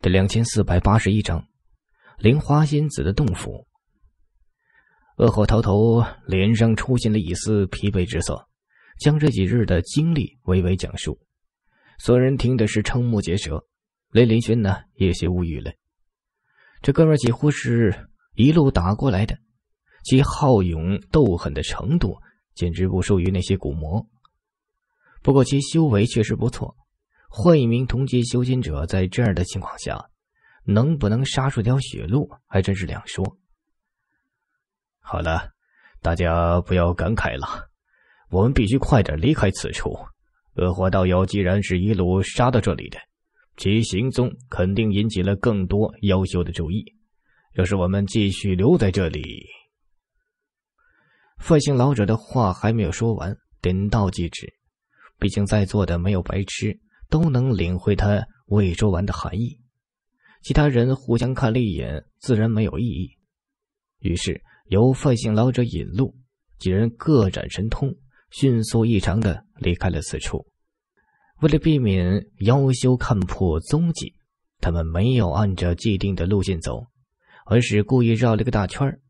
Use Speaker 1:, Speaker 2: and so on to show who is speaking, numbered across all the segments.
Speaker 1: 第两千四百八十一章，灵花仙子的洞府。恶火头头脸上出现了一丝疲惫之色，将这几日的经历娓娓讲述。所有人听的是瞠目结舌，雷林轩呢有些无语了。这哥们几乎是一路打过来的，其好勇斗狠的程度简直不输于那些古魔。不过其修为确实不错。换一名同级修仙者，在这样的情况下，能不能杀出条血路，还真是两说。好了，大家不要感慨了，我们必须快点离开此处。恶火道友既然是一路杀到这里的，其行踪肯定引起了更多妖修的注意。要是我们继续留在这里，范姓老者的话还没有说完，点到即止。毕竟在座的没有白痴。都能领会他未说完的含义，其他人互相看了一眼，自然没有异议。于是由范姓老者引路，几人各展神通，迅速异常的离开了此处。为了避免妖修看破踪迹，他们没有按照既定的路线走，而是故意绕了个大圈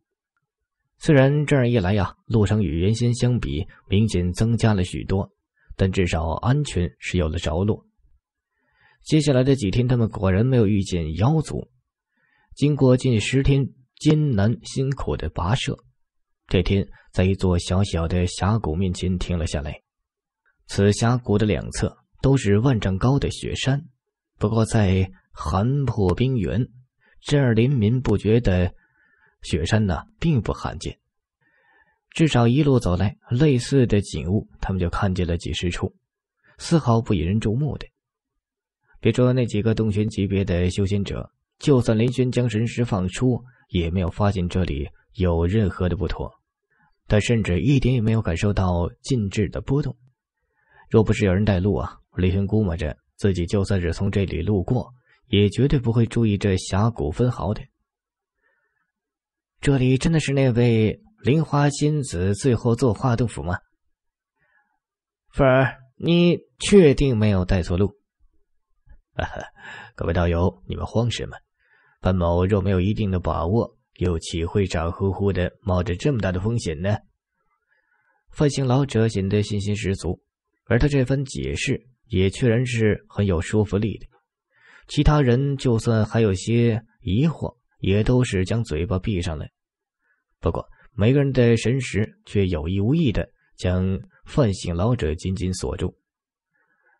Speaker 1: 虽然这样一来呀，路程与原先相比明显增加了许多，但至少安全是有了着落。接下来的几天，他们果然没有遇见妖族。经过近十天艰难辛苦的跋涉，这天在一座小小的峡谷面前停了下来。此峡谷的两侧都是万丈高的雪山，不过在寒破冰原，这儿连绵不绝的雪山呢，并不罕见。至少一路走来，类似的景物他们就看见了几十处，丝毫不引人注目的。别说那几个洞玄级别的修仙者，就算林轩将神识放出，也没有发现这里有任何的不妥。他甚至一点也没有感受到禁制的波动。若不是有人带路啊，林轩估摸着自己就算是从这里路过，也绝对不会注意这峡谷分毫的。这里真的是那位灵花仙子最后做画洞府吗？凤儿，你确定没有带错路？哈哈，各位道友，你们慌什么？范某若没有一定的把握，又岂会傻乎乎的冒着这么大的风险呢？范姓老者显得信心十足，而他这番解释也确然是很有说服力的。其他人就算还有些疑惑，也都是将嘴巴闭上了。不过，每个人的神识却有意无意的将范姓老者紧紧锁住。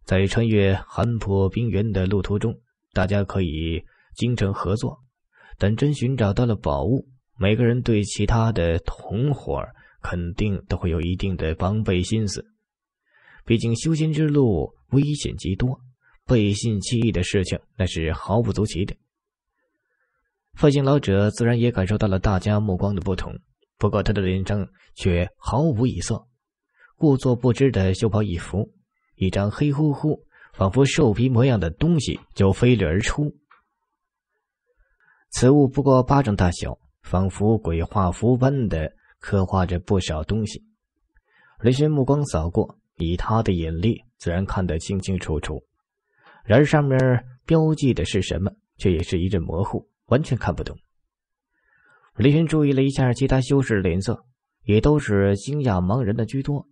Speaker 1: 在穿越寒坡冰原的路途中，大家可以精诚合作，但真寻找到了宝物，每个人对其他的同伙肯定都会有一定的防备心思。毕竟修仙之路危险极多，背信弃义的事情那是毫不足奇的。发型老者自然也感受到了大家目光的不同，不过他的脸上却毫无异色，故作不知的袖袍一拂。一张黑乎乎、仿佛兽皮模样的东西就飞掠而出。此物不过巴掌大小，仿佛鬼画符般的刻画着不少东西。雷轩目光扫过，以他的眼力，自然看得清清楚楚。然而上面标记的是什么，却也是一阵模糊，完全看不懂。雷轩注意了一下其他修士脸色，也都是惊讶、茫然的居多。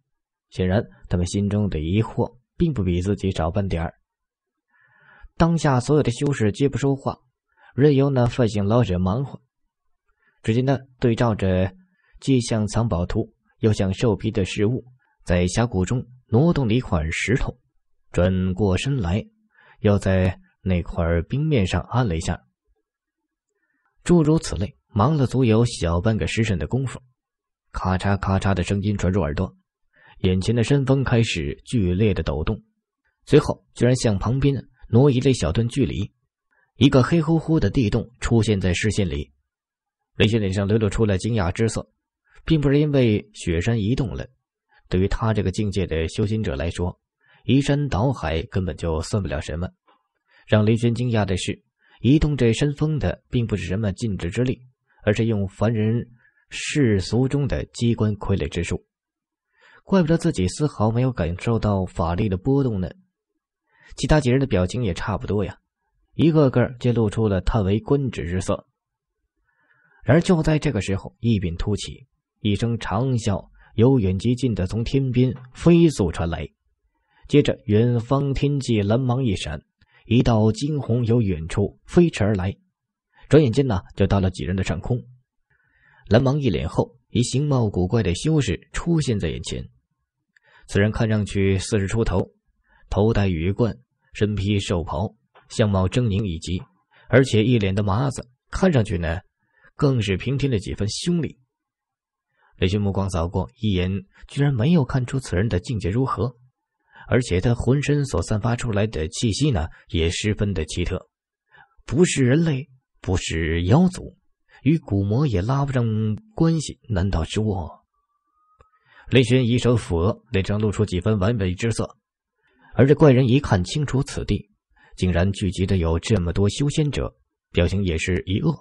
Speaker 1: 显然，他们心中的疑惑并不比自己少半点儿。当下，所有的修士皆不说话，任由那范行老者忙活。只见他对照着既像藏宝图又像兽皮的事物，在峡谷中挪动了一块石头，转过身来，又在那块冰面上按了一下。诸如此类，忙了足有小半个时辰的功夫，咔嚓咔嚓的声音传入耳朵。眼前的山峰开始剧烈的抖动，随后居然向旁边挪移了一小段距离，一个黑乎乎的地洞出现在视线里。雷轩脸上流露出了惊讶之色，并不是因为雪山移动了，对于他这个境界的修行者来说，移山倒海根本就算不了什么。让雷轩惊讶的是，移动这山峰的并不是什么禁制之力，而是用凡人世俗中的机关傀儡之术。怪不得自己丝毫没有感受到法力的波动呢，其他几人的表情也差不多呀，一个个皆露出了叹为观止之色。然而就在这个时候，异变突起，一声长啸由远及近的从天边飞速传来，接着远方天际蓝芒一闪，一道惊鸿由远处飞驰而来，转眼间呢就到了几人的上空，蓝芒一脸后，一形貌古怪的修士出现在眼前。此人看上去四十出头，头戴羽冠，身披兽袍，相貌狰狞以及，而且一脸的麻子，看上去呢，更是平添了几分凶厉。雷旭目光扫过一眼，居然没有看出此人的境界如何，而且他浑身所散发出来的气息呢，也十分的奇特，不是人类，不是妖族，与古魔也拉不上关系，难道是？我？雷玄一手抚额，脸上露出几分完美之色。而这怪人一看清楚此地，竟然聚集的有这么多修仙者，表情也是一愕。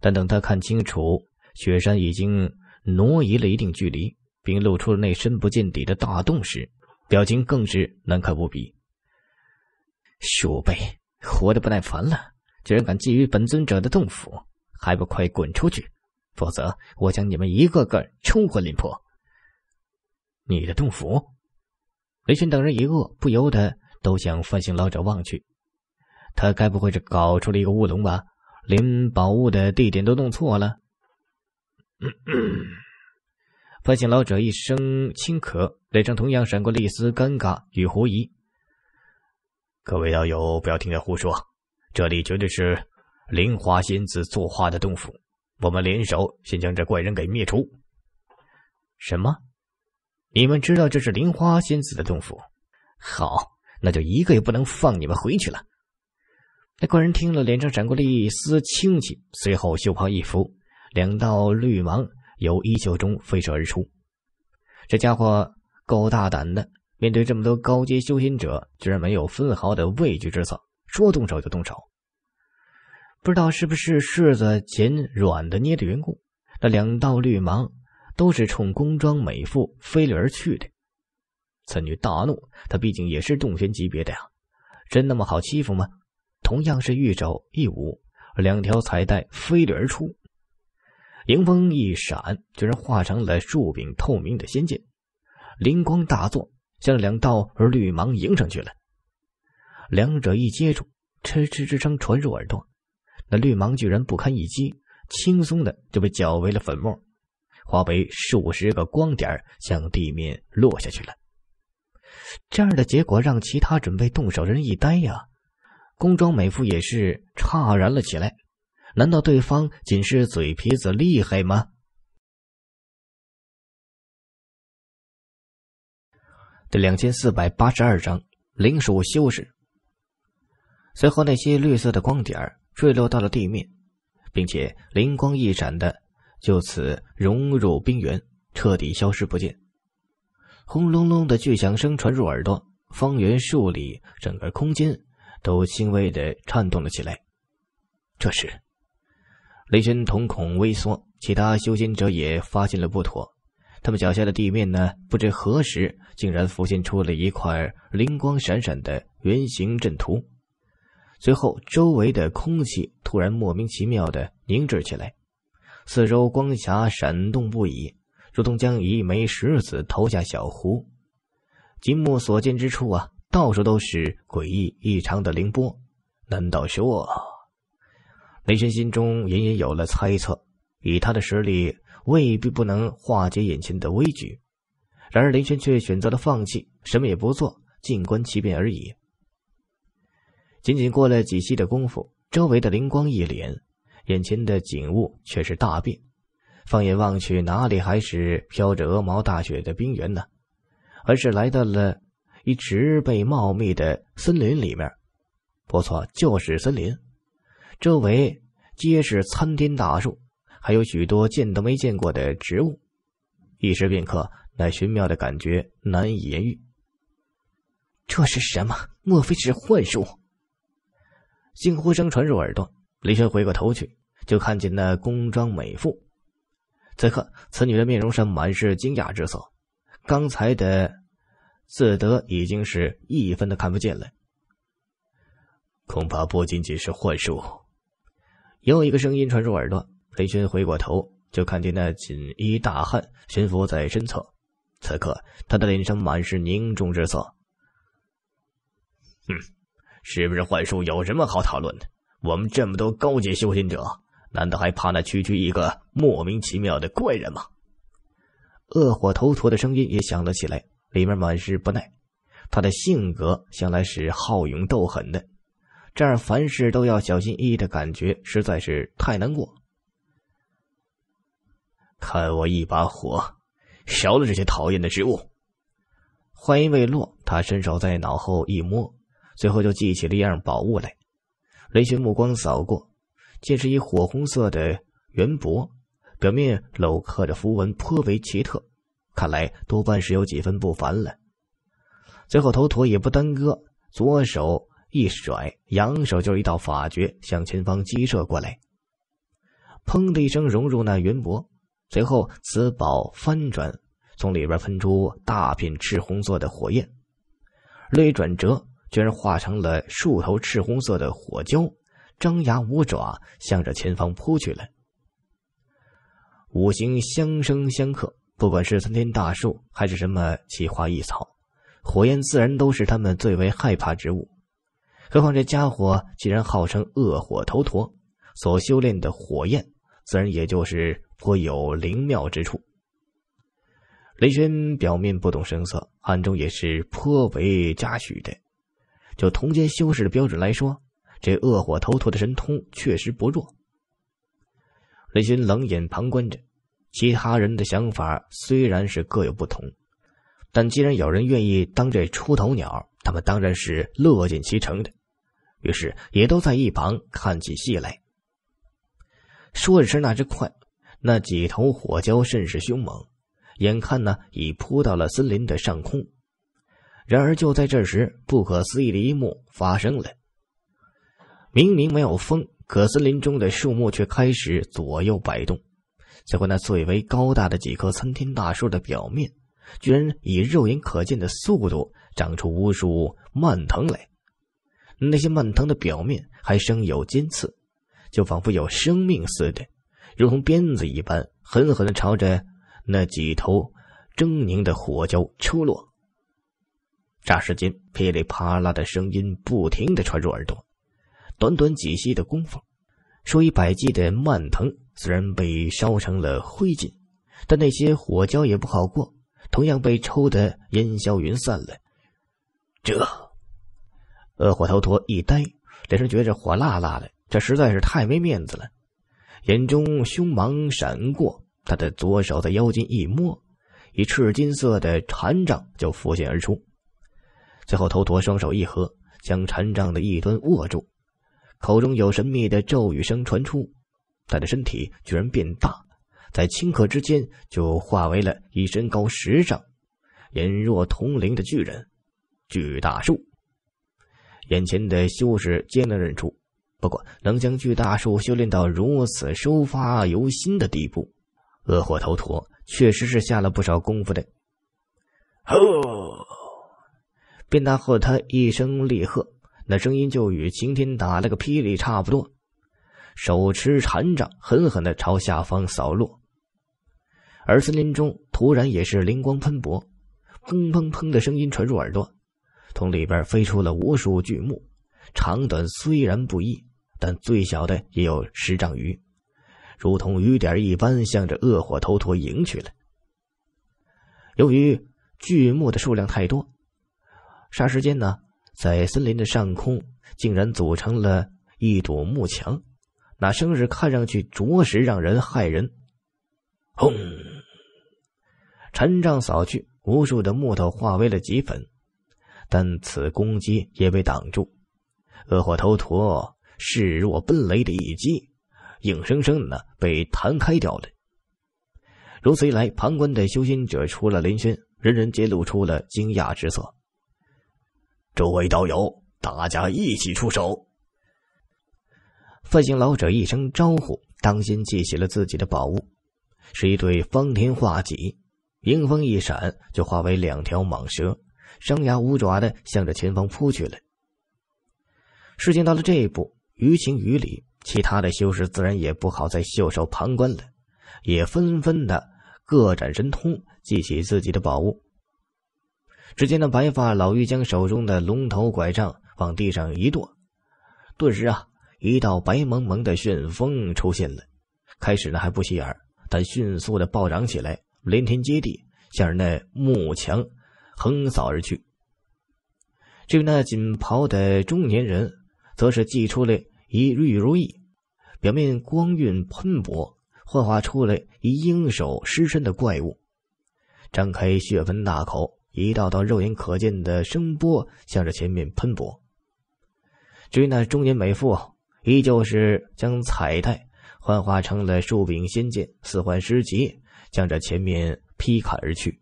Speaker 1: 但等他看清楚雪山已经挪移了一定距离，并露出了那深不见底的大洞时，表情更是难看无比。鼠辈，活得不耐烦了，居然敢觊觎本尊者的洞府，还不快滚出去！否则，我将你们一个个冲昏灵魄！你的洞府，雷玄等人一饿，不由得都向范姓老者望去。他该不会是搞出了一个乌龙吧？连宝物的地点都弄错了？范姓老者一声轻咳，脸上同样闪过了一丝尴尬与狐疑。各位道友，不要听他胡说，这里绝对是灵花仙子作画的洞府。我们联手，先将这怪人给灭除。什么？你们知道这是灵花仙子的洞府，好，那就一个也不能放你们回去了。那怪人听了，脸上闪过了一丝轻启，随后袖袍一拂，两道绿芒由衣袖中飞射而出。这家伙够大胆的，面对这么多高阶修仙者，居然没有分毫的畏惧之色，说动手就动手。不知道是不是柿子捡软的捏的缘故，那两道绿芒。都是冲工装美妇飞掠而去的。此女大怒，她毕竟也是洞玄级别的呀，真那么好欺负吗？同样是玉手一舞，两条彩带飞掠而出，迎风一闪，居然化成了数柄透明的仙剑，灵光大作，向两道绿芒迎上去了。两者一接触，嗤嗤之声传入耳朵，那绿芒居然不堪一击，轻松的就被搅为了粉末。化为数十个光点，向地面落下去了。这样的结果让其他准备动手的人一呆呀，工装美妇也是诧然了起来。难道对方仅是嘴皮子厉害吗？第两千四百八十二章灵鼠修士。随后，那些绿色的光点坠落到了地面，并且灵光一闪的。就此融入冰原，彻底消失不见。轰隆隆的巨响声传入耳朵，方圆数里，整个空间都轻微的颤动了起来。这时，雷神瞳孔微缩，其他修仙者也发现了不妥。他们脚下的地面呢，不知何时竟然浮现出了一块灵光闪闪的圆形阵图，随后周围的空气突然莫名其妙的凝滞起来。四周光霞闪动不已，如同将一枚石子投下小湖。金木所见之处啊，到处都是诡异异常的凌波。难道说，雷神心中隐隐有了猜测？以他的实力，未必不能化解眼前的危局。然而，雷神却选择了放弃，什么也不做，静观其变而已。仅仅过了几息的功夫，周围的灵光一连。眼前的景物却是大变，放眼望去，哪里还是飘着鹅毛大雪的冰原呢？而是来到了一植被茂密的森林里面。不错，就是森林，周围皆是参天大树，还有许多见都没见过的植物。一时片刻，那玄妙的感觉难以言喻。这是什么？莫非是幻术？惊呼声传入耳朵，李轩回过头去。就看见那宫装美妇，此刻此女的面容上满是惊讶之色，刚才的自得已经是一分都看不见了。恐怕不仅仅是幻术。又一个声音传入耳朵，裴宣回过头，就看见那锦衣大汉悬浮在身侧，此刻他的脸上满是凝重之色。哼，是不是幻术有什么好讨论的？我们这么多高级修行者。难道还怕那区区一个莫名其妙的怪人吗？恶火头陀的声音也响了起来，里面满是不耐。他的性格向来是好勇斗狠的，这样凡事都要小心翼翼的感觉实在是太难过。看我一把火，烧了这些讨厌的植物。话音未落，他伸手在脑后一摸，随后就记起了一样宝物来。雷玄目光扫过。竟是一火红色的圆帛，表面镂刻着符文，颇为奇特，看来多半是有几分不凡了。最后头陀也不耽搁，左手一甩，扬手就是一道法诀向前方激射过来。砰的一声，融入那圆帛，随后此宝翻转，从里边喷出大片赤红色的火焰，略一转折，居然化成了数头赤红色的火蛟。张牙舞爪，向着前方扑去了。五行相生相克，不管是参天大树，还是什么奇花异草，火焰自然都是他们最为害怕之物。何况这家伙既然号称恶火头陀，所修炼的火焰，自然也就是颇有灵妙之处。雷轩表面不动声色，暗中也是颇为嘉许的。就同阶修士的标准来说。这恶火头陀的神通确实不弱。雷军冷眼旁观着，其他人的想法虽然是各有不同，但既然有人愿意当这出头鸟，他们当然是乐见其成的。于是也都在一旁看起戏来。说着是那只快，那几头火蛟甚是凶猛，眼看呢已扑到了森林的上空。然而就在这时，不可思议的一幕发生了。明明没有风，可森林中的树木却开始左右摆动。结果，那最为高大的几棵参天大树的表面，居然以肉眼可见的速度长出无数蔓藤来。那些蔓藤的表面还生有尖刺，就仿佛有生命似的，如同鞭子一般，狠狠地朝着那几头狰狞的火蛟抽落。霎时间，噼里啪啦的声音不停地传入耳朵。短短几息的功夫，数以百计的蔓藤虽然被烧成了灰烬，但那些火焦也不好过，同样被抽得烟消云散了。这恶火头陀一呆，脸上觉着火辣辣的，这实在是太没面子了。眼中凶芒闪过，他的左手在腰间一摸，一赤金色的禅杖就浮现而出。最后，头陀双手一合，将禅杖的一端握住。口中有神秘的咒语声传出，他的身体居然变大，在顷刻之间就化为了一身高十丈、人若铜铃的巨人——巨大树。眼前的修士艰难认出，不过能将巨大树修炼到如此收发由心的地步，恶火头陀确实是下了不少功夫的。吼！变大后，他一声厉喝。那声音就与晴天打了个霹雳差不多，手持禅杖，狠狠的朝下方扫落。而森林中突然也是灵光喷薄，砰砰砰的声音传入耳朵，从里边飞出了无数巨木，长短虽然不一，但最小的也有十丈余，如同雨点一般，向着恶火头陀迎去了。由于巨木的数量太多，霎时间呢。在森林的上空，竟然组成了一堵木墙，那生日看上去着实让人骇人。轰！禅杖扫去，无数的木头化为了齑粉，但此攻击也被挡住。恶火头陀势若奔雷的一击，硬生生的被弹开掉了。如此一来，旁观的修仙者除了林轩，人人皆露出了惊讶之色。周位道友，大家一起出手！范行老者一声招呼，当先记起了自己的宝物，是一对方天画戟，迎风一闪，就化为两条蟒蛇，张牙舞爪的向着前方扑去了。事情到了这一步，于情于理，其他的修士自然也不好再袖手旁观了，也纷纷的各展神通，记起自己的宝物。只见那白发老妪将手中的龙头拐杖往地上一跺，顿时啊，一道白蒙蒙的旋风出现了。开始呢还不起眼，但迅速的暴涨起来，连天接地，向着那木墙横扫而去。至于那锦袍的中年人，则是祭出了一绿如意，表面光晕喷薄，幻化出了一鹰首狮身的怪物，张开血盆大口。一道道肉眼可见的声波向着前面喷薄。至于那中年美妇，依旧是将彩带幻化成了数柄仙剑，四环十级，向着前面劈砍而去。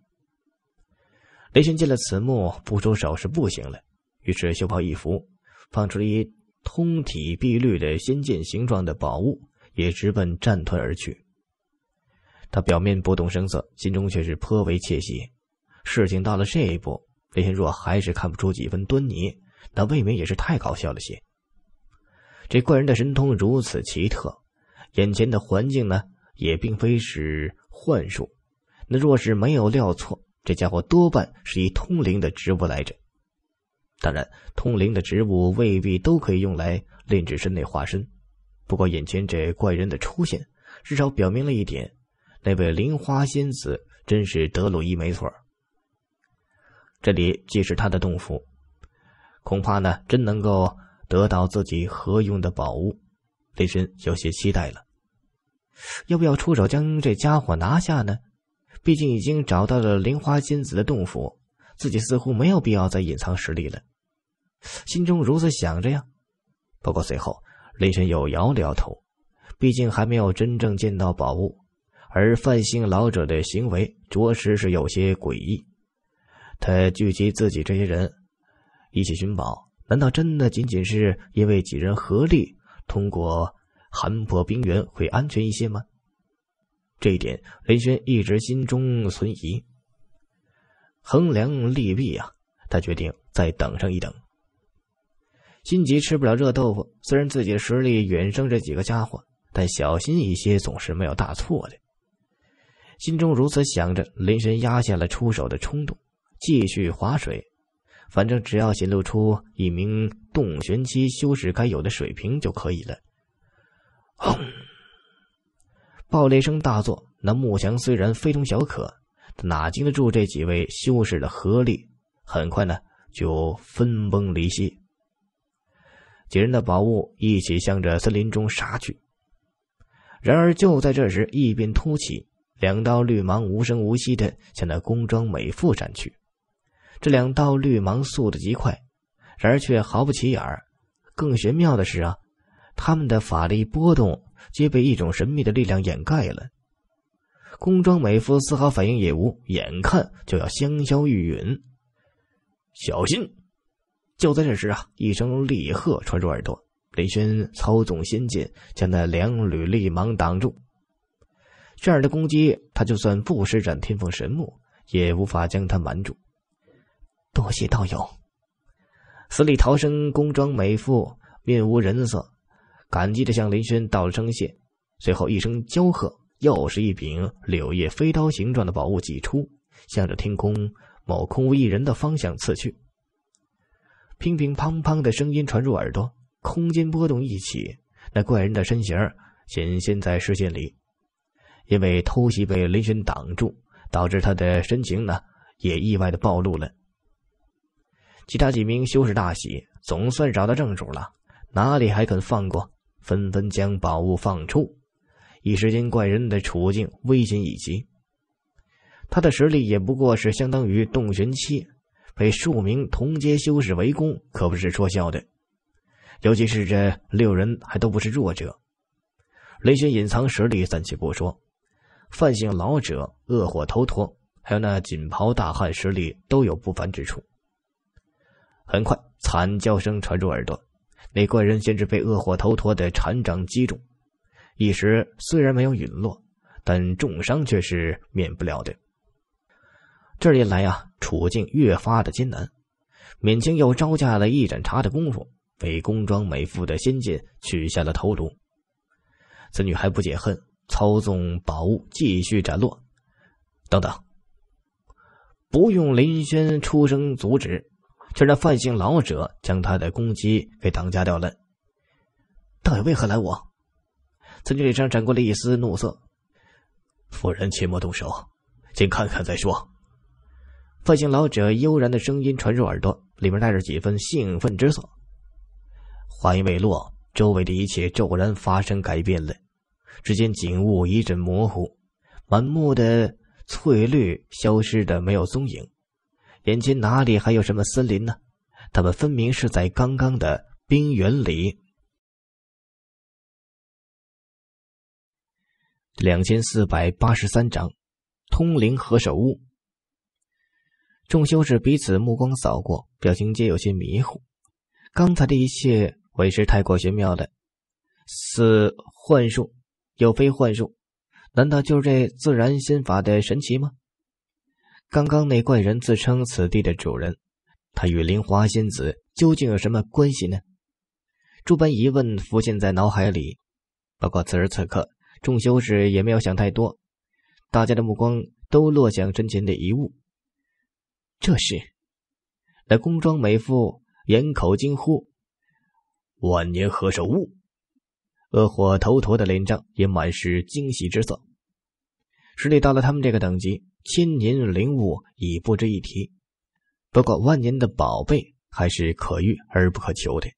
Speaker 1: 雷神见了此幕，不出手是不行了，于是袖袍一拂，放出了一通体碧绿的仙剑形状的宝物，也直奔战团而去。他表面不动声色，心中却是颇为窃喜。事情到了这一步，林天若还是看不出几分端倪，那未免也是太搞笑了些。这怪人的神通如此奇特，眼前的环境呢，也并非是幻术。那若是没有料错，这家伙多半是一通灵的植物来着。当然，通灵的植物未必都可以用来炼制身内化身。不过，眼前这怪人的出现，至少表明了一点：那位灵花仙子真是德鲁伊，没错这里既是他的洞府，恐怕呢真能够得到自己合用的宝物。雷神有些期待了，要不要出手将这家伙拿下呢？毕竟已经找到了灵花仙子的洞府，自己似乎没有必要再隐藏实力了。心中如此想着呀，不过随后雷神又摇了摇头，毕竟还没有真正见到宝物，而范兴老者的行为着实是有些诡异。他聚集自己这些人一起寻宝，难道真的仅仅是因为几人合力通过寒魄冰原会安全一些吗？这一点，林轩一直心中存疑。衡量利弊啊，他决定再等上一等。心急吃不了热豆腐，虽然自己的实力远胜这几个家伙，但小心一些总是没有大错的。心中如此想着，林轩压下了出手的冲动。继续划水，反正只要显露出一名洞玄期修士该有的水平就可以了。轰！爆裂声大作，那木墙虽然非同小可，哪经得住这几位修士的合力？很快呢，就分崩离析。几人的宝物一起向着森林中杀去。然而就在这时，异变突起，两道绿芒无声无息的向那宫装美妇斩去。这两道绿芒速度极快，然而却毫不起眼儿。更玄妙的是啊，他们的法力波动皆被一种神秘的力量掩盖了。宫装美妇丝毫反应也无，眼看就要香消玉殒。小心！就在这时啊，一声厉喝传入耳朵，林轩操纵仙剑将那两缕绿芒挡住。这样的攻击，他就算不施展天凤神木，也无法将他瞒住。多谢道友！死里逃生，工装美妇面无人色，感激的向林轩道了声谢，随后一声娇喝，又是一柄柳叶飞刀形状的宝物挤出，向着天空某空无一人的方向刺去。乒乒乓乓的声音传入耳朵，空间波动一起，那怪人的身形显现在视线里。因为偷袭被林轩挡住，导致他的身形呢也意外的暴露了。其他几名修士大喜，总算找到正主了，哪里还肯放过？纷纷将宝物放出，一时间怪人的处境危险已极。他的实力也不过是相当于洞玄期，被数名同阶修士围攻，可不是说笑的。尤其是这六人还都不是弱者，雷玄隐藏实力暂且不说，范姓老者、恶火头陀，还有那锦袍大汉，实力都有不凡之处。很快，惨叫声传入耳朵。那怪人先是被恶火头陀的禅掌击中，一时虽然没有陨落，但重伤却是免不了的。这一来啊，处境越发的艰难。闵青又招架了一盏茶的功夫，被工装美妇的仙剑取下了头颅。此女还不解恨，操纵宝物继续斩落。等等，不用林轩出声阻止。却让范姓老者将他的攻击给挡架掉了。到底为何拦我？陈经脸上闪过了一丝怒色。夫人切莫动手，先看看再说。范姓老者悠然的声音传入耳朵，里面带着几分兴奋之色。话音未落，周围的一切骤然发生改变了。只见景物一阵模糊，满目的翠绿消失的没有踪影。眼前哪里还有什么森林呢？他们分明是在刚刚的冰原里。
Speaker 2: 两千四百八十三章，
Speaker 1: 通灵何首乌。众修士彼此目光扫过，表情皆有些迷糊。刚才的一切为师太过玄妙了，似幻术，又非幻术，难道就是这自然心法的神奇吗？刚刚那怪人自称此地的主人，他与林华仙子究竟有什么关系呢？诸般疑问浮现在脑海里。不过此时此刻，众修士也没有想太多，大家的目光都落向身前的遗物。这是，那工装美妇掩口惊呼：“万年何首乌！”恶火头陀的脸上也满是惊喜之色。实力到了他们这个等级。千年灵物已不值一提，不过万年的宝贝还是可遇而不可求的。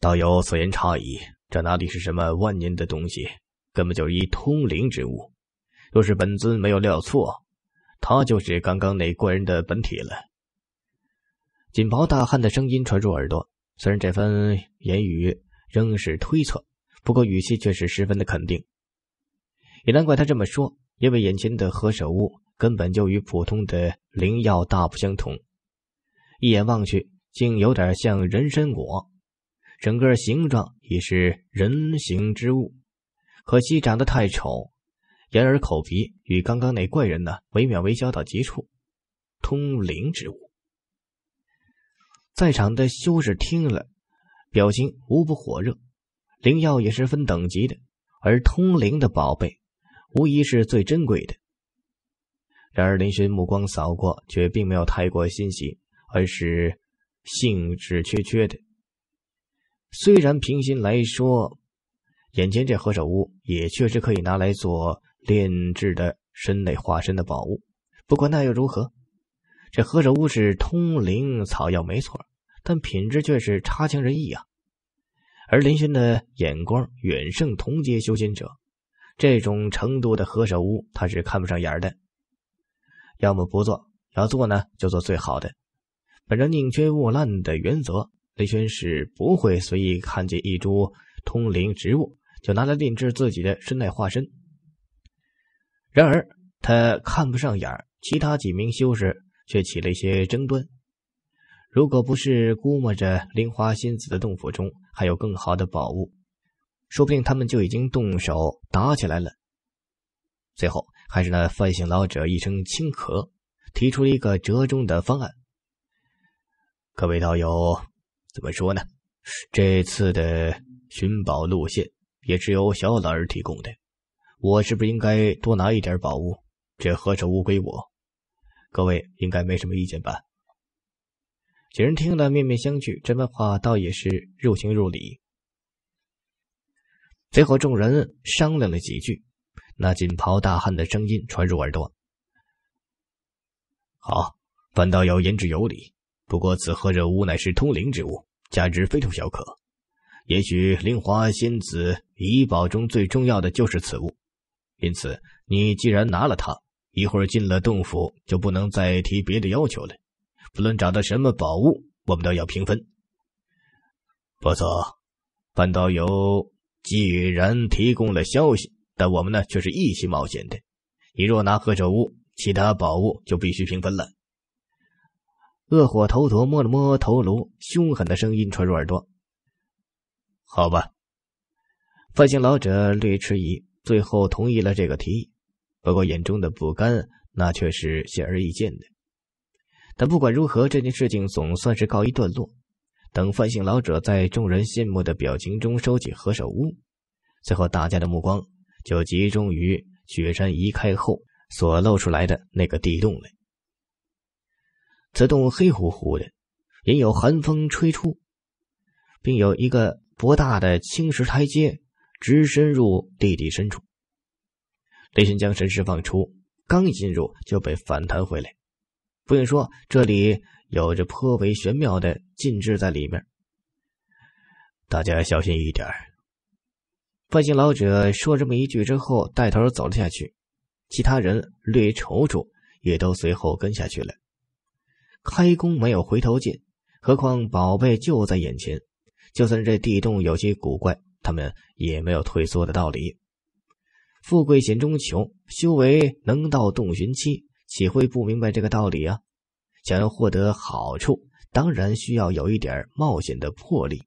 Speaker 1: 道友所言差矣，这哪里是什么万年的东西？根本就是一通灵之物。若是本尊没有料错，他就是刚刚那怪人的本体了。锦袍大汉的声音传入耳朵，虽然这番言语仍是推测，不过语气却是十分的肯定。也难怪他这么说。因为眼前的何首乌根本就与普通的灵药大不相同，一眼望去，竟有点像人参果，整个形状已是人形之物，可惜长得太丑，眼耳口鼻与刚刚那怪人呢，惟妙惟肖到极处，通灵之物，在场的修士听了，表情无不火热。灵药也是分等级的，而通灵的宝贝。无疑是最珍贵的。然而，林轩目光扫过，却并没有太过欣喜，而是兴致缺缺的。虽然平心来说，眼前这何首乌也确实可以拿来做炼制的身内化身的宝物，不过那又如何？这何首乌是通灵草药没错，但品质却是差强人意啊。而林轩的眼光远胜同阶修仙者。这种程度的何首乌，他是看不上眼儿的。要么不做，要做呢就做最好的。本着宁缺勿滥的原则，雷轩是不会随意看见一株通灵植物就拿来炼制自己的身内化身。然而他看不上眼儿，其他几名修士却起了一些争端。如果不是估摸着灵花仙子的洞府中还有更好的宝物。说不定他们就已经动手打起来了。最后，还是那范姓老者一声轻咳，提出了一个折中的方案：“各位道友，怎么说呢？这次的寻宝路线也是由小老儿提供的，我是不是应该多拿一点宝物？这何首乌归我，各位应该没什么意见吧？”几人听了，面面相觑，这番话倒也是入情入理。随后，众人商量了几句，那锦袍大汉的声音传入耳朵：“好，范道友言之有理。不过，此何者乌乃是通灵之物，价值非同小可。也许灵华仙子遗宝中最重要的就是此物。因此，你既然拿了它，一会儿进了洞府就不能再提别的要求了。不论找到什么宝物，我们都要平分。不错，范道友。”既然提供了消息，但我们呢却是一起冒险的。你若拿何者乌，其他宝物就必须平分了。恶火头陀摸了摸头颅，凶狠的声音传入耳朵。好吧，范姓老者略迟疑，最后同意了这个提议。不过眼中的不甘，那却是显而易见的。但不管如何，这件事情总算是告一段落。等范姓老者在众人羡慕的表情中收起何首乌，最后大家的目光就集中于雪山移开后所露出来的那个地洞了。此洞黑乎乎的，引有寒风吹出，并有一个博大的青石台阶，直深入地底深处。雷玄将神识放出，刚进入就被反弹回来。不用说，这里。有着颇为玄妙的禁制在里面，大家小心一点。半仙老者说这么一句之后，带头走了下去，其他人略踌躇，也都随后跟下去了。开弓没有回头箭，何况宝贝就在眼前，就算这地洞有些古怪，他们也没有退缩的道理。富贵险中求，修为能到洞玄期，岂会不明白这个道理啊？想要获得好处，当然需要有一点冒险的魄力。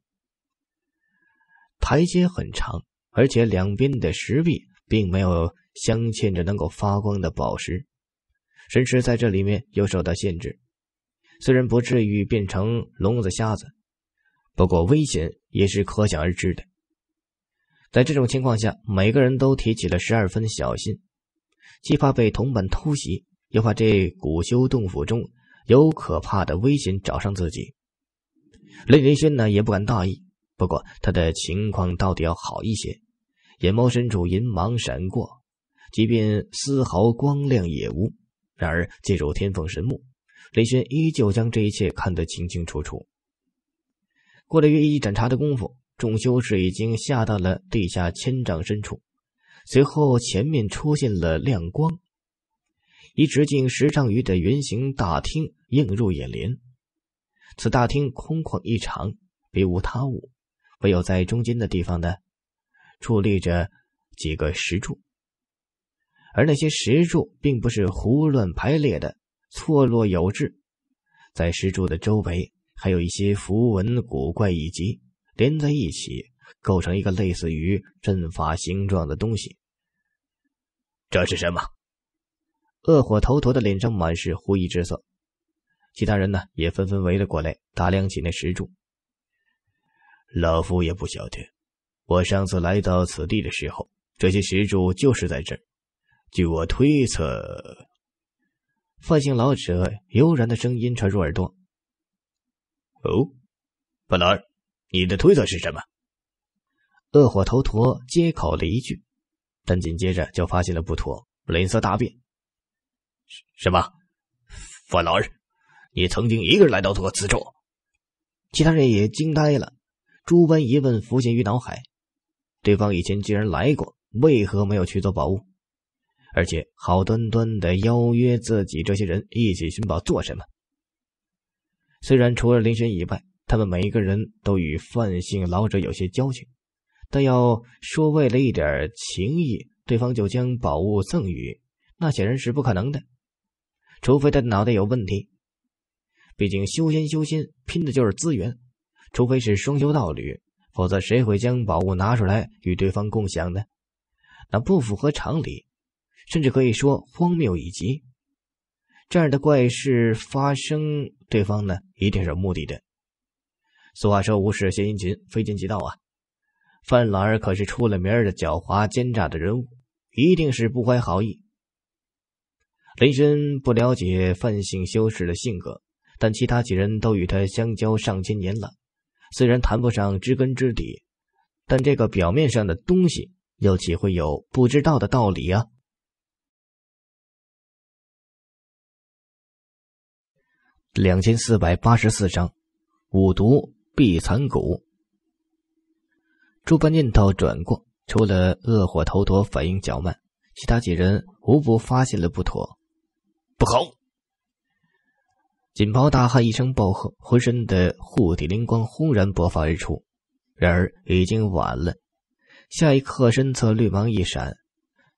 Speaker 1: 台阶很长，而且两边的石壁并没有镶嵌着能够发光的宝石，神池在这里面又受到限制。虽然不至于变成聋子瞎子，不过危险也是可想而知的。在这种情况下，每个人都提起了十二分小心，既怕被同伴偷袭，又怕这古修洞府中。有可怕的危险找上自己，雷雷轩呢也不敢大意。不过他的情况到底要好一些，眼眸深处银芒闪过，即便丝毫光亮也无。然而借助天凤神木，雷轩依旧将这一切看得清清楚楚。过了约一盏茶的功夫，众修士已经下到了地下千丈深处，随后前面出现了亮光。一直径十丈余的圆形大厅映入眼帘，此大厅空旷异常，别无他物，唯有在中间的地方的矗立着几个石柱，而那些石柱并不是胡乱排列的，错落有致，在石柱的周围还有一些符文，古怪以及连在一起，构成一个类似于阵法形状的东西。这是什么？恶火头陀的脸上满是狐疑之色，其他人呢也纷纷围了过来，打量起那石柱。老夫也不晓得，我上次来到此地的时候，这些石柱就是在这儿。据我推测，范姓老者悠然的声音传入耳朵：“哦，范老儿，你的推测是什么？”恶火头陀接口了一句，但紧接着就发现了不妥，脸色大变。什么？范老儿，你曾经一个人来到过此处？其他人也惊呆了，诸般疑问浮现于脑海。对方以前既然来过，为何没有取走宝物？而且好端端的邀约自己这些人一起寻宝做什么？虽然除了林轩以外，他们每一个人都与范姓老者有些交情，但要说为了一点情谊，对方就将宝物赠予，那显然是不可能的。除非他脑袋有问题。毕竟修仙修仙拼的就是资源，除非是双修道侣，否则谁会将宝物拿出来与对方共享呢？那不符合常理，甚至可以说荒谬以及。这样的怪事发生，对方呢一定是有目的的。俗话说“无事献殷勤，非奸即盗”啊。范老二可是出了名的狡猾奸诈的人物，一定是不怀好意。雷神不了解范姓修士的性格，但其他几人都与他相交上千年了，虽然谈不上知根知底，但这个表面上的东西，又岂会有不知道的道理啊？两千四百八十四章：五毒必残骨。诸般念头转过，除了恶火头陀反应较慢，其他几人无不发现了不妥。不好！锦袍大汉一声暴喝，浑身的护体灵光轰然爆发而出。然而已经晚了，下一刻身侧绿芒一闪，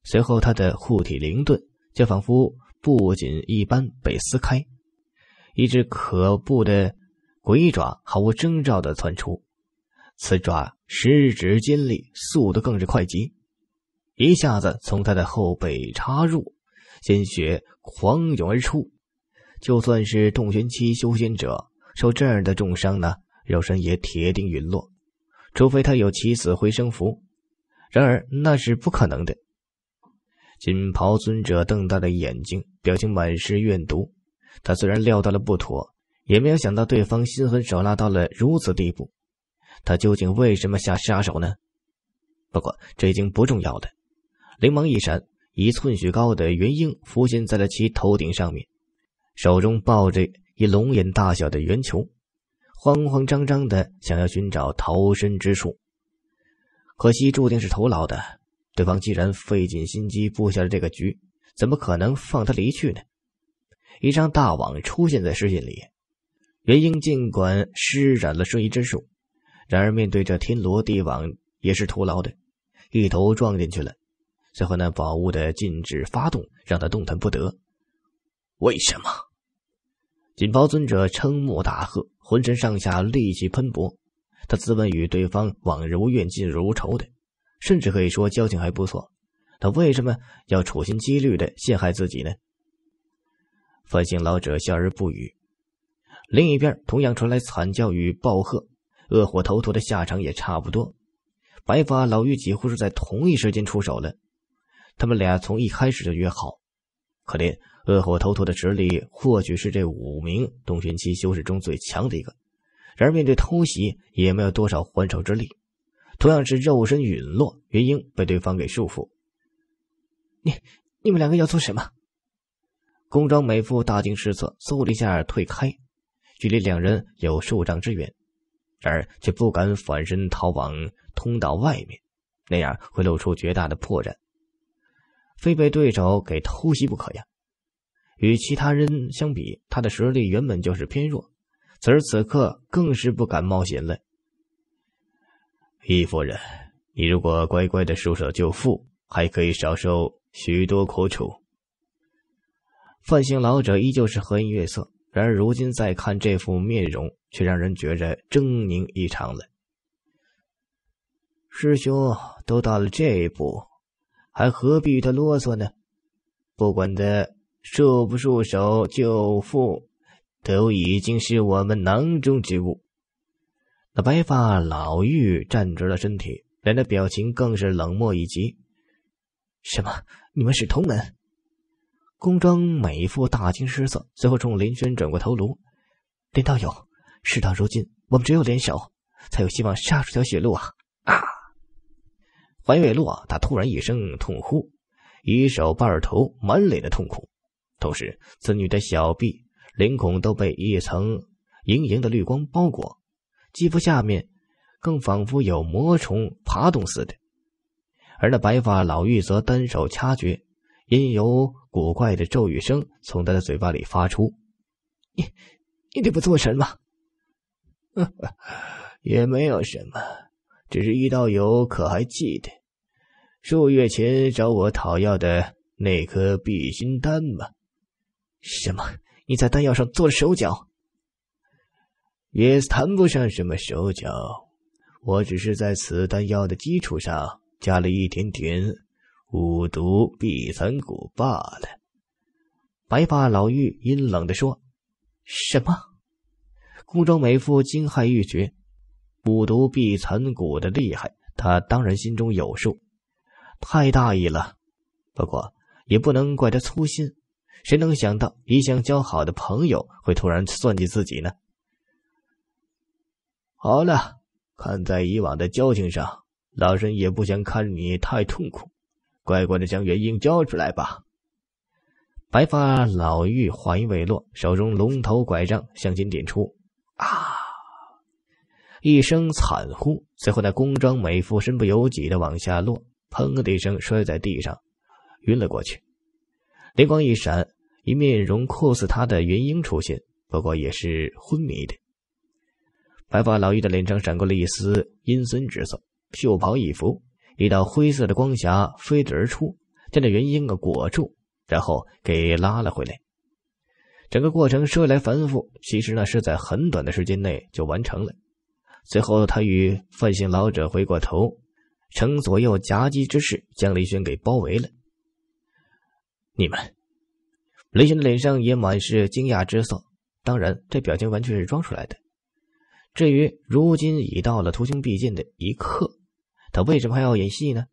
Speaker 1: 随后他的护体灵盾就仿佛布锦一般被撕开，一只可怖的鬼爪毫无征兆的窜出，此爪十指尖利，速度更是快极，一下子从他的后背插入。鲜血狂涌而出，就算是洞玄期修仙者受这样的重伤呢，肉身也铁定陨落，除非他有起死回生符。然而那是不可能的。锦袍尊者瞪大了眼睛，表情满是怨毒。他虽然料到了不妥，也没有想到对方心狠手辣到了如此地步。他究竟为什么下杀手呢？不过这已经不重要了。灵芒一闪。一寸许高的元婴浮现在了其头顶上面，手中抱着一龙眼大小的圆球，慌慌张张的想要寻找逃生之处。可惜注定是徒劳的，对方既然费尽心机布下了这个局，怎么可能放他离去呢？一张大网出现在视线里，元婴尽管施展了瞬移之术，然而面对这天罗地网也是徒劳的，一头撞进去了。随后，那宝物的禁制发动，让他动弹不得。为什么？锦袍尊者瞠目大喝，浑身上下戾气喷薄。他自问与对方往日无怨、近日无仇的，甚至可以说交情还不错。他为什么要处心积虑的陷害自己呢？范姓老者笑而不语。另一边，同样传来惨叫与暴喝，恶火头陀的下场也差不多。白发老妪几乎是在同一时间出手了。他们俩从一开始就约好。可怜恶火头陀的实力，或许是这五名洞玄期修士中最强的一个，然而面对偷袭，也没有多少还手之力。同样是肉身陨落，原因被对方给束缚。你、你们两个要做什么？宫装美妇大惊失色，嗖的一下退开，距离两人有数丈之远，然而却不敢反身逃往通道外面，那样会露出绝大的破绽。非被对手给偷袭不可呀！与其他人相比，他的实力原本就是偏弱，此时此刻更是不敢冒险了。易夫人，你如果乖乖的束手就缚，还可以少受许多苦楚。范姓老者依旧是和颜悦色，然而如今再看这副面容，却让人觉着狰狞异常了。师兄都到了这一步。还何必与他啰嗦呢？不管他束不束手就缚，都已经是我们囊中之物。那白发老妪站直了身体，脸的表情更是冷漠以极。什么？你们是同门？宫装美妇大惊失色，随后冲林轩转过头颅：“林道友，事到如今，我们只有联手，才有希望杀出条血路啊！”啊！白未落，他突然一声痛呼，一手抱头，满脸的痛苦。同时，此女的小臂、领孔都被一层莹莹的绿光包裹，肌肤下面更仿佛有魔虫爬动似的。而那白发老妪则单手掐诀，因有古怪的咒语声从她的嘴巴里发出：“你，你这不做什么？也没有什么，只是遇道有可还记得？”数月前找我讨要的那颗避心丹吗？什么？你在丹药上做了手脚？也谈不上什么手脚，我只是在此丹药的基础上加了一点点五毒避残骨罢了。”白发老妪阴冷的说。“什么？”顾装美妇惊骇欲绝。五毒避残骨的厉害，她当然心中有数。太大意了，不过也不能怪他粗心。谁能想到一向交好的朋友会突然算计自己呢？好了，看在以往的交情上，老身也不想看你太痛苦，乖乖的将原因交出来吧。白发老妪话音未落，手中龙头拐杖向前点出，“啊！”一声惨呼，随后那工装美妇身不由己的往下落。砰的一声，摔在地上，晕了过去。灵光一闪，一面容酷似他的云英出现，不过也是昏迷的。白发老妪的脸上闪过了一丝阴森之色，袖袍一拂，一道灰色的光霞飞驰而出，将这元婴啊裹住，然后给拉了回来。整个过程说来繁复，其实呢是在很短的时间内就完成了。随后，他与范姓老者回过头。乘左右夹击之势，将雷轩给包围了。你们，雷轩的脸上也满是惊讶之色，当然，这表情完全是装出来的。至于如今已到了图穷匕见的一刻，他为什么还要演戏呢？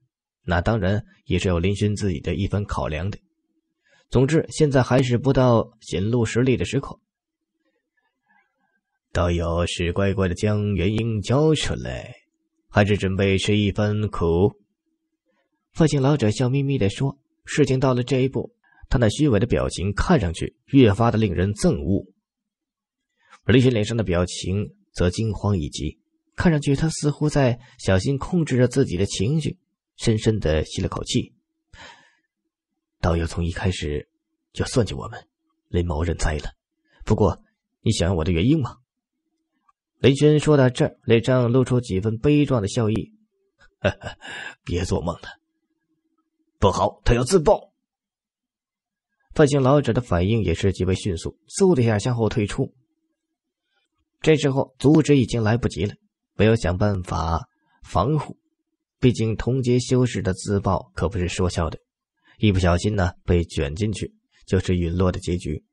Speaker 1: 那当然也是有林轩自己的一番考量的。总之，现在还是不到显露实力的时刻。道友，是乖乖的将元婴交出来。还是准备吃一番苦。父亲老者笑眯眯的说：“事情到了这一步，他那虚伪的表情看上去越发的令人憎恶。”李雪脸上的表情则惊慌一极，看上去他似乎在小心控制着自己的情绪，深深的吸了口气：“道友从一开始就算计我们，林某认栽了。不过，你想要我的原因吗？”雷军说到这儿，脸上露出几分悲壮的笑意：“别做梦了，不好，他要自爆！”范姓老者的反应也是极为迅速，嗖的一下向后退出。这时候阻止已经来不及了，唯有想办法防护。毕竟同阶修士的自爆可不是说笑的，一不小心呢，被卷进去就是陨落的结局。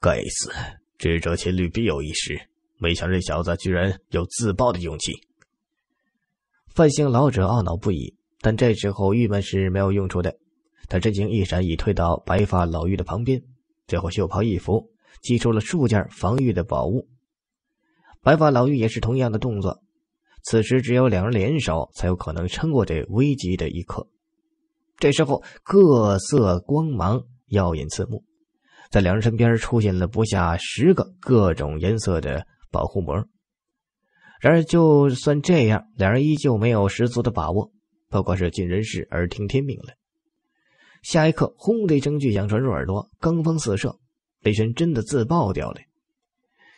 Speaker 1: 该死！智者千虑，必有一失。没想这小子居然有自爆的勇气。范姓老者懊恼不已，但这时候郁闷是没有用处的。他身形一闪，已退到白发老妪的旁边，最后袖袍一拂，祭出了数件防御的宝物。白发老妪也是同样的动作。此时只有两人联手，才有可能撑过这危急的一刻。这时候，各色光芒耀眼刺目。在两人身边出现了不下十个各种颜色的保护膜，然而就算这样，两人依旧没有十足的把握，不过是尽人事，而听天命了。下一刻，轰的一声巨响传入耳朵，罡风四射，雷神真的自爆掉了。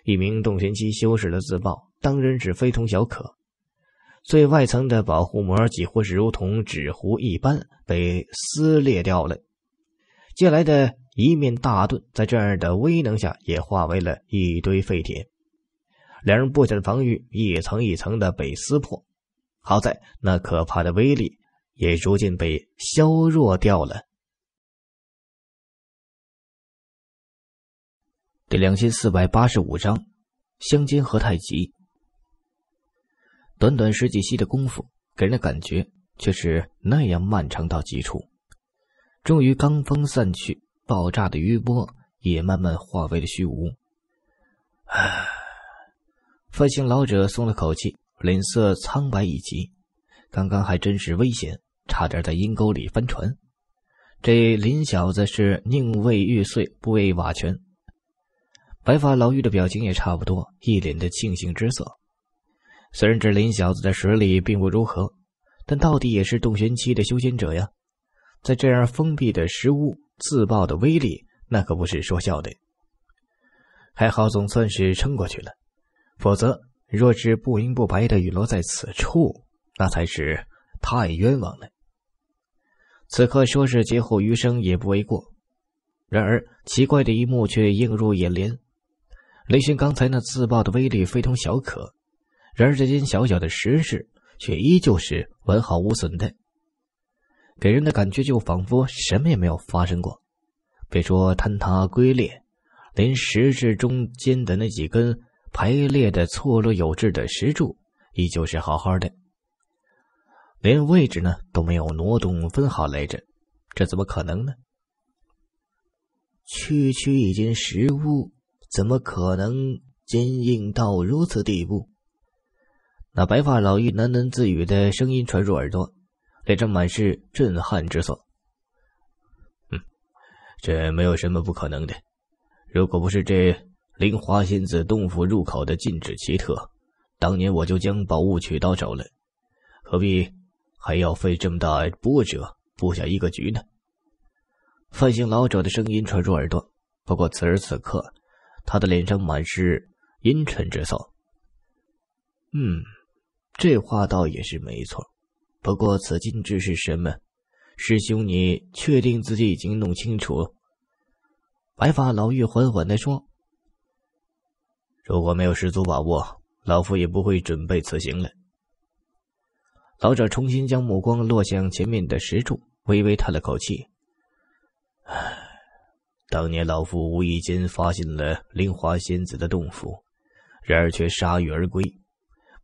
Speaker 1: 一名洞玄期修士的自爆当然是非同小可，最外层的保护膜几乎是如同纸糊一般被撕裂掉了，借来的。一面大盾在这样的威能下也化为了一堆废铁，两人布下的防御一层一层的被撕破，好在那可怕的威力也逐渐被
Speaker 2: 削弱掉了。
Speaker 1: 第两千四百八十五章：相煎何太急。短短十几息的功夫，给人的感觉却是那样漫长到极处。终于，罡风散去。爆炸的余波也慢慢化为了虚无。唉，范姓老者松了口气，脸色苍白一极。刚刚还真是危险，差点在阴沟里翻船。这林小子是宁为玉碎不为瓦全。白发老妪的表情也差不多，一脸的庆幸之色。虽然这林小子的实力并不如何，但到底也是洞玄期的修仙者呀。在这样封闭的石屋，自爆的威力那可不是说笑的。还好总算是撑过去了，否则若是不明不白的陨落在此处，那才是太冤枉了。此刻说是劫后余生也不为过。然而奇怪的一幕却映入眼帘：雷迅刚才那自爆的威力非同小可，然而这间小小的石室却依旧是完好无损的。给人的感觉就仿佛什么也没有发生过，别说坍塌龟裂，连石质中间的那几根排列的错落有致的石柱，依旧是好好的，连位置呢都没有挪动分毫来着。这怎么可能呢？区区一间石屋，怎么可能坚硬到如此地步？那白发老妪喃喃自语的声音传入耳朵。脸上满是震撼之色。嗯，这没有什么不可能的。如果不是这灵华仙子洞府入口的禁止奇特，当年我就将宝物取到手了，何必还要费这么大波折布下一个局呢？范姓老者的声音传入耳朵，不过此时此刻，他的脸上满是阴沉之色。嗯，这话倒也是没错。不过，此禁制是什么？师兄，你确定自己已经弄清楚？白发老妪缓缓的说：“如果没有十足把握，老夫也不会准备此行了。”老者重新将目光落向前面的石柱，微微叹了口气：“唉，当年老夫无意间发现了灵花仙子的洞府，然而却铩羽而归，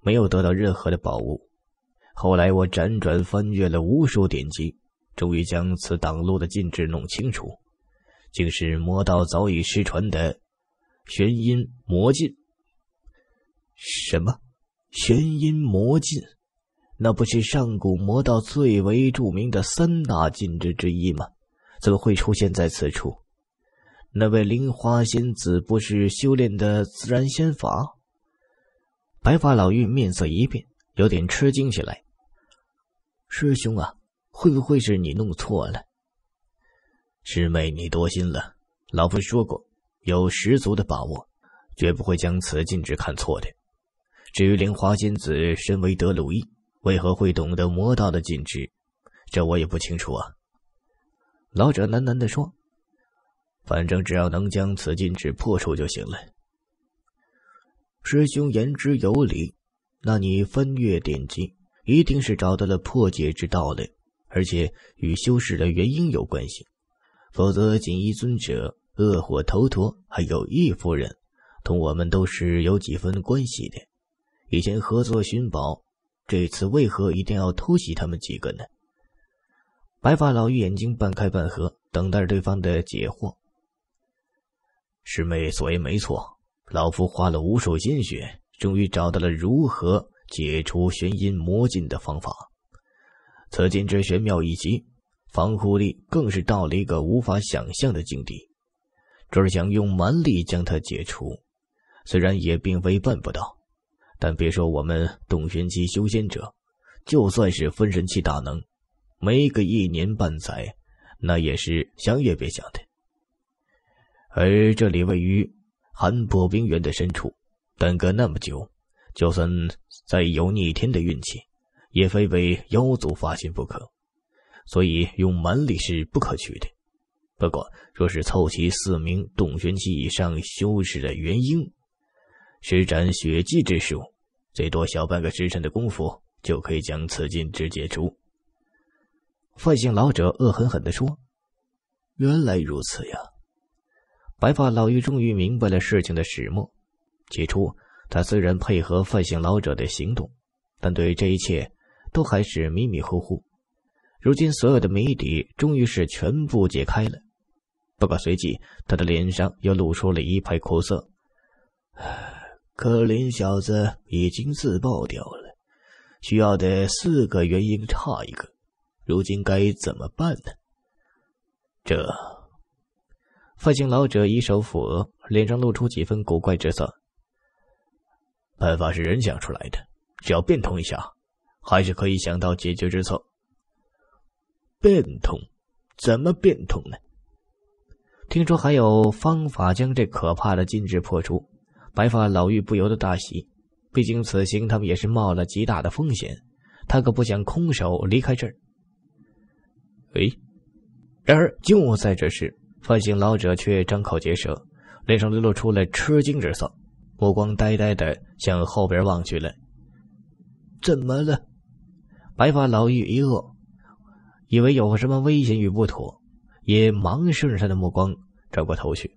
Speaker 1: 没有得到任何的宝物。”后来我辗转翻阅了无数典籍，终于将此挡路的禁制弄清楚，竟是魔道早已失传的玄阴魔禁。什么？玄阴魔禁？那不是上古魔道最为著名的三大禁制之一吗？怎么会出现在此处？那位灵花仙子不是修炼的自然仙法？白发老妪面色一变。有点吃惊起来，师兄啊，会不会是你弄错了？师妹，你多心了。老夫说过，有十足的把握，绝不会将此禁制看错的。至于灵花仙子身为德鲁伊，为何会懂得魔道的禁制，这我也不清楚啊。老者喃喃的说：“反正只要能将此禁制破除就行了。”师兄言之有理。那你翻阅典籍，一定是找到了破解之道了，而且与修士的原因有关系。否则，锦衣尊者、恶火头陀还有易夫人，同我们都是有几分关系的。以前合作寻宝，这次为何一定要偷袭他们几个呢？白发老妪眼睛半开半合，等待着对方的解惑。师妹所言没错，老夫花了无数心血。终于找到了如何解除玄阴魔禁的方法。此禁之玄妙一及防护力，更是到了一个无法想象的境地。只是想用蛮力将它解除，虽然也并非办不到，但别说我们洞玄期修仙者，就算是分神期大能，没个一年半载，那也是想也别想的。而这里位于寒波冰原的深处。耽搁那么久，就算再有逆天的运气，也非被妖族发现不可。所以用蛮力是不可取的。不过，若是凑齐四名洞玄期以上修士的元婴，施展血祭之术，最多小半个时辰的功夫，就可以将此禁制解除。”范姓老者恶狠狠地说。“原来如此呀！”白发老妪终于明白了事情的始末。起初，他虽然配合范姓老者的行动，但对这一切都还是迷迷糊糊。如今，所有的谜底终于是全部解开了。不过，随即他的脸上又露出了一派苦涩。可林小子已经自爆掉了，需要的四个元婴差一个，如今该怎么办呢？这，范姓老者一手抚额，脸上露出几分古怪之色。办法是人想出来的，只要变通一下，还是可以想到解决之策。变通，怎么变通呢？听说还有方法将这可怕的禁制破除，白发老妪不由得大喜，毕竟此行他们也是冒了极大的风险，他可不想空手离开这儿。诶，然而就在这时，范姓老者却张口结舌，脸上流露出了吃惊之色。目光呆呆地向后边望去了。怎么了？白发老妪一愕，以为有什么危险与不妥，也忙顺着他的目光转过头去。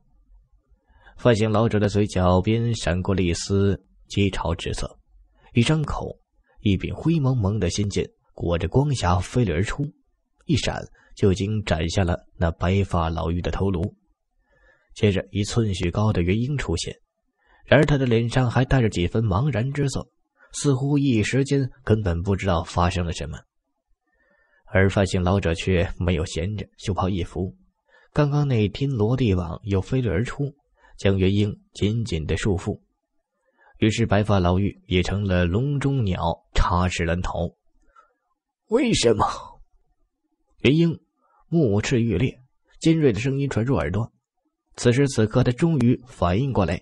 Speaker 1: 发现老者的嘴角边闪过了一丝讥嘲之色，一张口，一柄灰蒙蒙的仙剑裹着光霞飞掠而出，一闪就经斩下了那白发老妪的头颅。接着，一寸许高的元婴出现。然而，他的脸上还带着几分茫然之色，似乎一时间根本不知道发生了什么。而范姓老者却没有闲着，袖袍一拂，刚刚那天罗地网又飞掠而出，将元英紧紧的束缚。于是，白发老妪也成了笼中鸟，插翅难逃。为什么？元英目赤欲裂，尖锐的声音传入耳朵。此时此刻，他终于反应过来。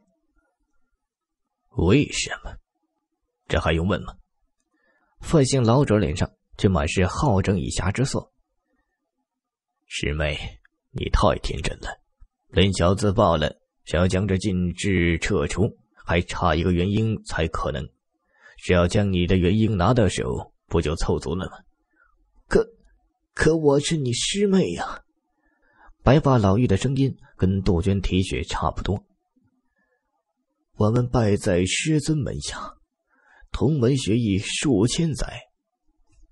Speaker 1: 为什么？这还用问吗？范姓老者脸上却满是好整以暇之色。师妹，你太天真了。林小自报了，想要将这禁制撤除，还差一个元婴才可能。只要将你的元婴拿到手，不就凑足了吗？可，可我是你师妹呀！白发老妪的声音跟杜鹃啼血差不多。我们拜在师尊门下，同门学艺数千载，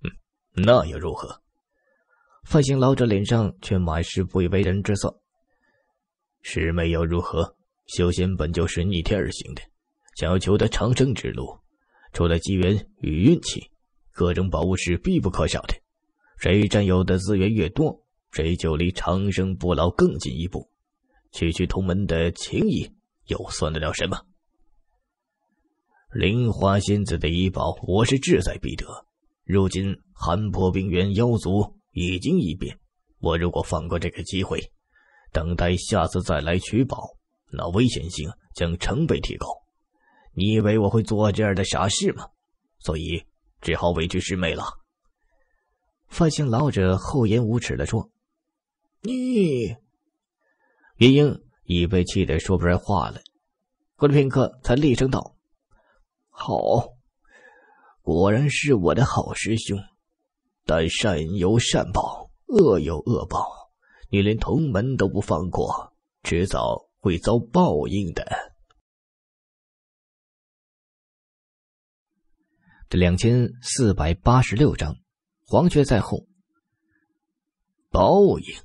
Speaker 1: 嗯，那又如何？范姓老者脸上却满是不以为然之色。师妹又如何？修仙本就是逆天而行的，想要求得长生之路，除了机缘与运气，各种宝物是必不可少的。谁占有的资源越多，谁就离长生不老更进一步。区区同门的情谊又算得了什么？灵花仙子的遗宝，我是志在必得。如今寒坡冰原妖族已经异变，我如果放过这个机会，等待下次再来取宝，那危险性将成倍提高。你以为我会做这样的傻事吗？所以只好委屈师妹了。”范姓老者厚颜无耻的说。“你……”云英已被气得说不出话了。过了片刻，才厉声道。好，果然是我的好师兄。但善有善报，恶有恶报，你连同门都不放过，迟早会遭报应的。第两千四百八十六章，黄雀在后。报应！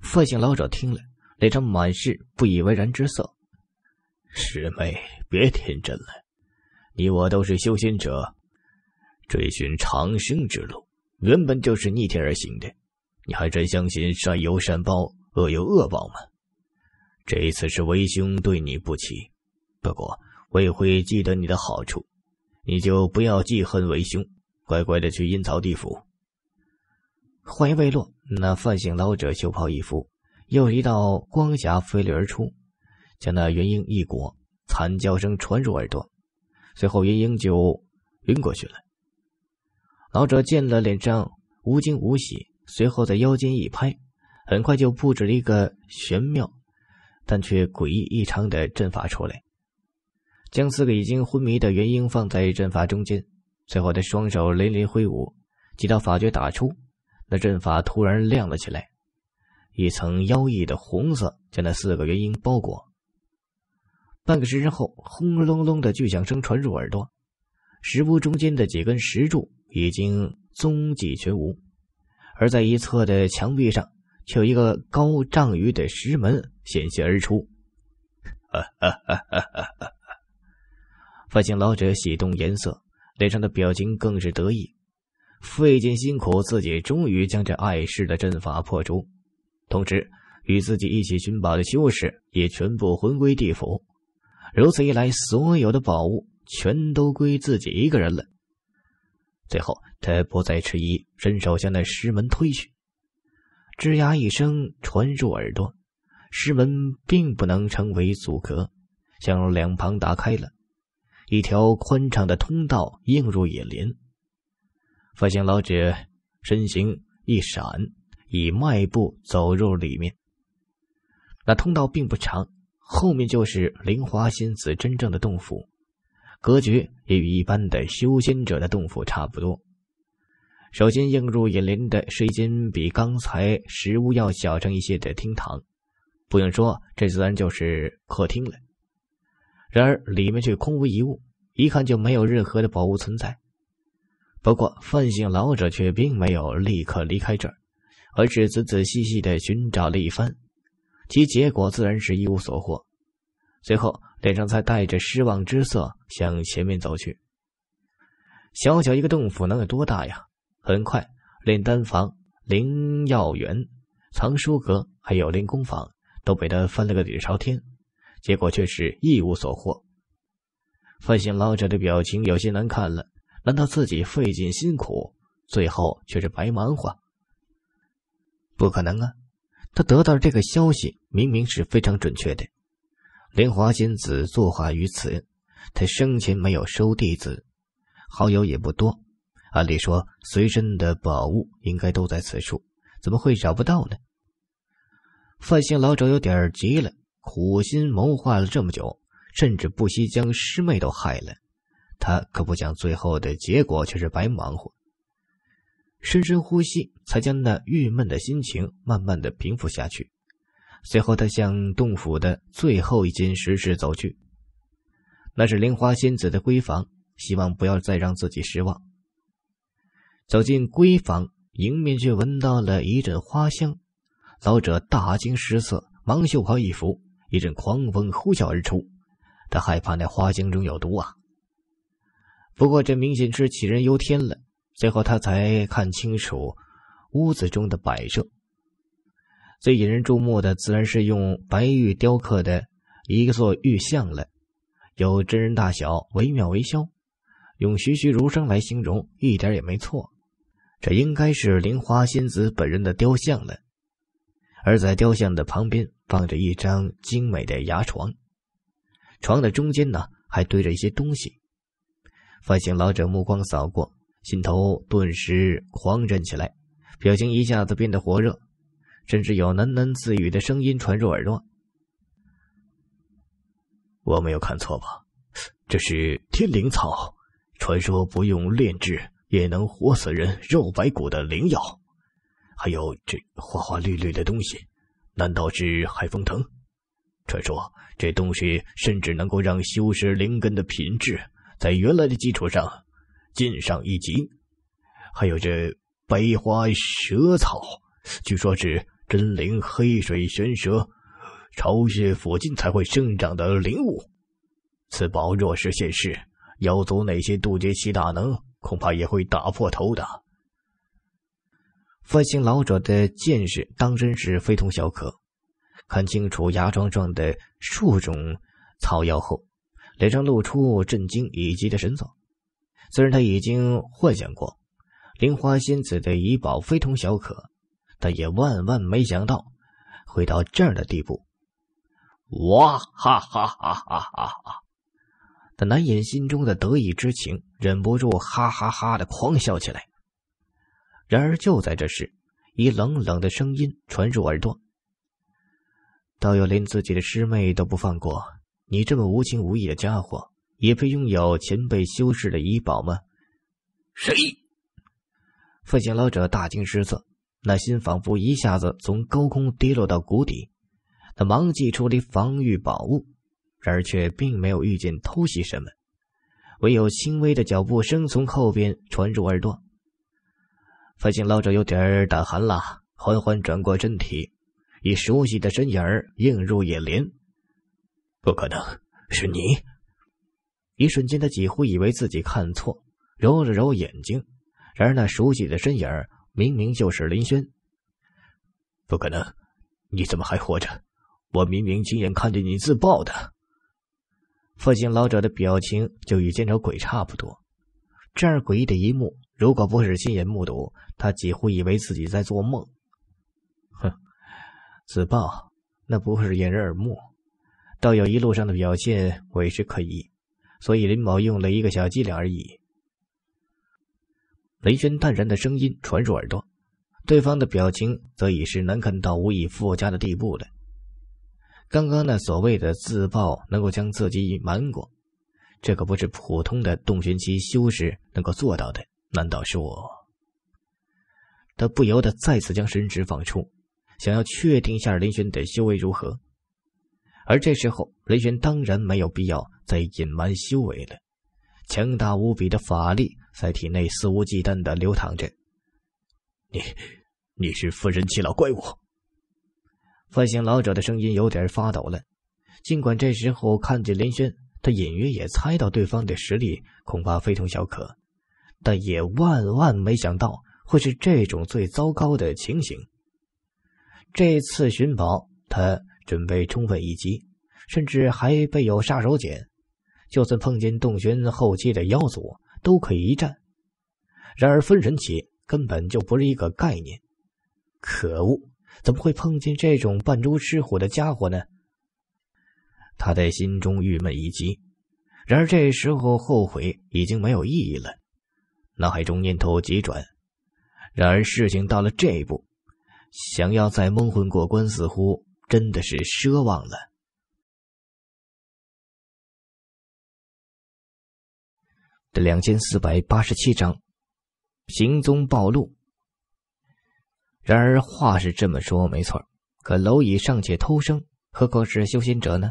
Speaker 1: 范姓老者听了，脸上满是不以为然之色：“师妹，别天真了。”你我都是修仙者，追寻长生之路，原本就是逆天而行的。你还真相信善有善报，恶有恶报吗？这一次是为兄对你不起，不过我也会记得你的好处。你就不要记恨为兄，乖乖的去阴曹地府。话音未落，那范姓老者袖袍一拂，又一道光霞飞掠而出，将那元婴一裹，惨叫声传入耳朵。随后，元英就晕过去了。老者见了，脸上无惊无喜，随后在腰间一拍，很快就布置了一个玄妙但却诡异异常的阵法出来，将四个已经昏迷的元婴放在阵法中间。最后，他双手连连挥舞，几道法诀打出，那阵法突然亮了起来，一层妖异的红色将那四个元婴包裹。半个时辰后，轰隆隆的巨响声传入耳朵，石屋中间的几根石柱已经踪迹全无，而在一侧的墙壁上，却有一个高丈余的石门显现而出。哈哈哈哈哈！发现老者喜动颜色，脸上的表情更是得意。费尽辛苦，自己终于将这碍事的阵法破除，同时与自己一起寻宝的修士也全部魂归地府。如此一来，所有的宝物全都归自己一个人了。最后，他不再迟疑，伸手将那石门推去，吱呀一声传入耳朵。石门并不能成为阻隔，向两旁打开了，一条宽敞的通道映入眼帘。发现老者身形一闪，已迈步走入里面。那通道并不长。后面就是灵华仙子真正的洞府，格局也与一般的修仙者的洞府差不多。首先映入眼帘的是一间比刚才实物要小上一些的厅堂，不用说，这自然就是客厅了。然而里面却空无一物，一看就没有任何的宝物存在。不过范姓老者却并没有立刻离开这儿，而是仔仔细细的寻找了一番。其结果自然是一无所获，随后脸上才带着失望之色向前面走去。小小一个洞府能有多大呀？很快，炼丹房、灵药园、藏书阁，还有练功房都被他翻了个底朝天，结果却是一无所获。发现老者的表情有些难看了，难道自己费尽辛苦，最后却是白忙活？不可能啊！他得到这个消息明明是非常准确的，莲华仙子坐化于此，他生前没有收弟子，好友也不多，按理说随身的宝物应该都在此处，怎么会找不到呢？范姓老者有点急了，苦心谋划了这么久，甚至不惜将师妹都害了，他可不想最后的结果却是白忙活。深深呼吸，才将那郁闷的心情慢慢的平复下去。随后，他向洞府的最后一间石室走去。那是莲花仙子的闺房，希望不要再让自己失望。走进闺房，迎面却闻到了一阵花香，老者大惊失色，忙袖袍一拂，一阵狂风呼啸而出。他害怕那花香中有毒啊！不过，这明显是杞人忧天了。最后，他才看清楚屋子中的摆设。最引人注目的自然是用白玉雕刻的一个座玉像了，有真人大小，惟妙惟肖，用栩栩如生来形容一点也没错。这应该是灵花仙子本人的雕像了。而在雕像的旁边放着一张精美的牙床，床的中间呢还堆着一些东西。发现老者目光扫过。心头顿时狂震起来，表情一下子变得火热，甚至有喃喃自语的声音传入耳中。我没有看错吧？这是天灵草，传说不用炼制也能活死人肉白骨的灵药。还有这花花绿绿的东西，难道是海风藤？传说这东西甚至能够让修士灵根的品质在原来的基础上。晋上一级，还有这白花蛇草，据说是真灵黑水玄蛇巢穴附近才会生长的灵物。此宝若是现世，妖族那些渡劫期大能恐怕也会打破头的。范姓老者的见识当真是非同小可，看清楚芽状状的数种草药后，脸上露出震惊以及的神色。虽然他已经幻想过，灵花仙子的遗宝非同小可，但也万万没想到会到这样的地步。哇哈哈哈哈哈哈！他难掩心中的得意之情，忍不住哈哈哈的狂笑起来。然而就在这时，一冷冷的声音传入耳朵：“道友连自己的师妹都不放过，你这么无情无义的家伙！”也配拥有前辈修士的遗宝吗？谁？飞行老者大惊失色，那心仿佛一下子从高空跌落到谷底。他忙祭出了防御宝物，然而却并没有遇见偷袭什么，唯有轻微的脚步声从后边传入耳朵。飞行老者有点胆寒了，缓缓转过身体，以熟悉的身影映入眼帘。不可能是你！一瞬间，他几乎以为自己看错，揉了揉眼睛。然而，那熟悉的身影明明就是林轩。不可能，你怎么还活着？我明明亲眼看见你自爆的。父亲老者的表情就与见着鬼差不多。这样诡异的一幕，如果不是亲眼目睹，他几乎以为自己在做梦。哼，自爆那不会是掩人耳目？道友一路上的表现委实可疑。所以林某用了一个小伎俩而已。雷轩淡然的声音传入耳朵，对方的表情则已是难看到无以复加的地步了。刚刚那所谓的自爆能够将自己瞒过，这可不是普通的洞玄期修士能够做到的。难道说？他不由得再次将神识放出，想要确定一下林轩的修为如何。而这时候，雷轩当然没有必要再隐瞒修为了，强大无比的法力在体内肆无忌惮的流淌着。你，你是夫人七老怪物？发现老者的声音有点发抖了。尽管这时候看见林轩，他隐约也猜到对方的实力恐怕非同小可，但也万万没想到会是这种最糟糕的情形。这次寻宝，他。准备充分一击，甚至还备有杀手锏，就算碰见洞玄后期的妖族，都可以一战。然而分神期根本就不是一个概念，可恶，怎么会碰见这种扮猪吃虎的家伙呢？他在心中郁闷一击，然而这时候后悔已经没有意义了。脑海中念头急转，然而事情到了这一步，想要再蒙混过关似乎……真的是奢望了。
Speaker 2: 第两千四百八十
Speaker 1: 七章，行踪暴露。然而话是这么说，没错可蝼蚁尚且偷生，何况是修仙者呢？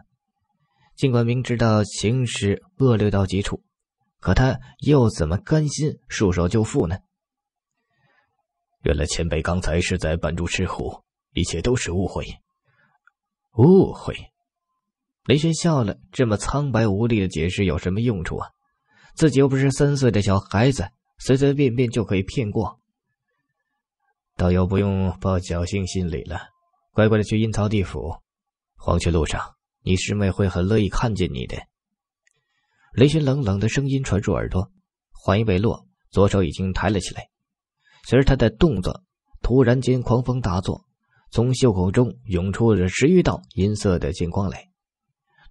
Speaker 1: 尽管明知道形势恶劣到极处，可他又怎么甘心束手就缚呢？原来前辈刚才是在扮猪吃虎，一切都是误会。误会，雷轩笑了。这么苍白无力的解释有什么用处啊？自己又不是三岁的小孩子，随随便便就可以骗过。道友不用抱侥幸心理了，乖乖的去阴曹地府，黄泉路上，你师妹会很乐意看见你的。雷轩冷冷的声音传入耳朵，话音未落，左手已经抬了起来，随着他的动作，突然间狂风大作。从袖口中涌出了十余道银色的剑光来，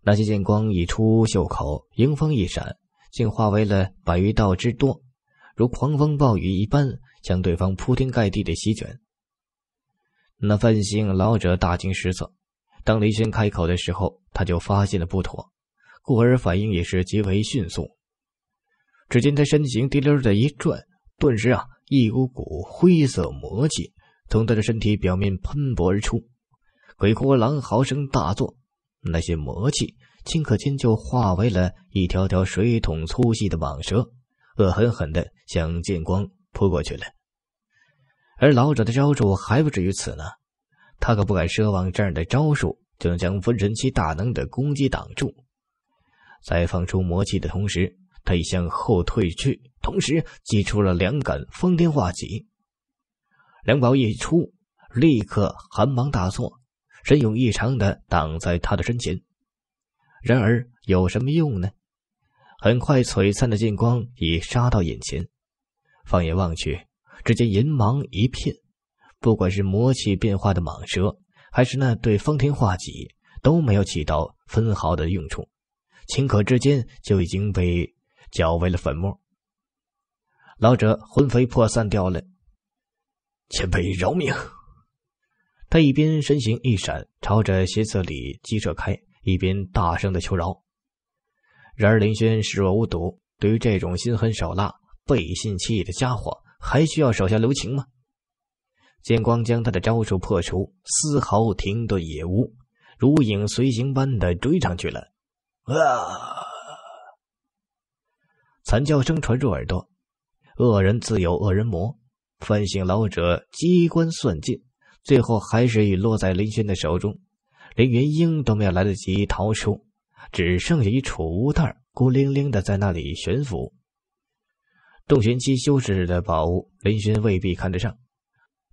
Speaker 1: 那些剑光一出袖口，迎风一闪，竟化为了百余道之多，如狂风暴雨一般，将对方铺天盖地的席卷。那范姓老者大惊失色，当雷轩开口的时候，他就发现了不妥，故而反应也是极为迅速。只见他身形滴溜的一转，顿时啊，一股股灰色魔气。从他的身体表面喷薄而出，鬼哭狼嚎声大作，那些魔气顷刻间就化为了一条条水桶粗细的蟒蛇，恶狠狠地向剑光扑过去了。而老者的招数还不止于此呢，他可不敢奢望这样的招数就能将分神期大能的攻击挡住。在放出魔气的同时，他已向后退去，同时祭出了两杆方天画戟。梁宝一出，立刻寒芒大作，神勇异常的挡在他的身前。然而有什么用呢？很快，璀璨的剑光已杀到眼前。放眼望去，只见银芒一片。不管是魔气变化的蟒蛇，还是那对方天画戟，都没有起到分毫的用处。顷刻之间，就已经被搅为了粉末。老者魂飞魄散掉了。前辈饶命！他一边身形一闪，朝着斜刺里击射开，一边大声的求饶。然而林轩视若无睹，对于这种心狠手辣、背信弃义的家伙，还需要手下留情吗？剑光将他的招数破除，丝毫停顿也无，如影随形般的追上去了。啊！惨叫声传入耳朵，恶人自有恶人魔。范姓老者机关算尽，最后还是已落在林轩的手中，连元婴都没有来得及逃出，只剩下一储物袋孤零零的在那里悬浮。洞玄期修士的宝物，林轩未必看得上，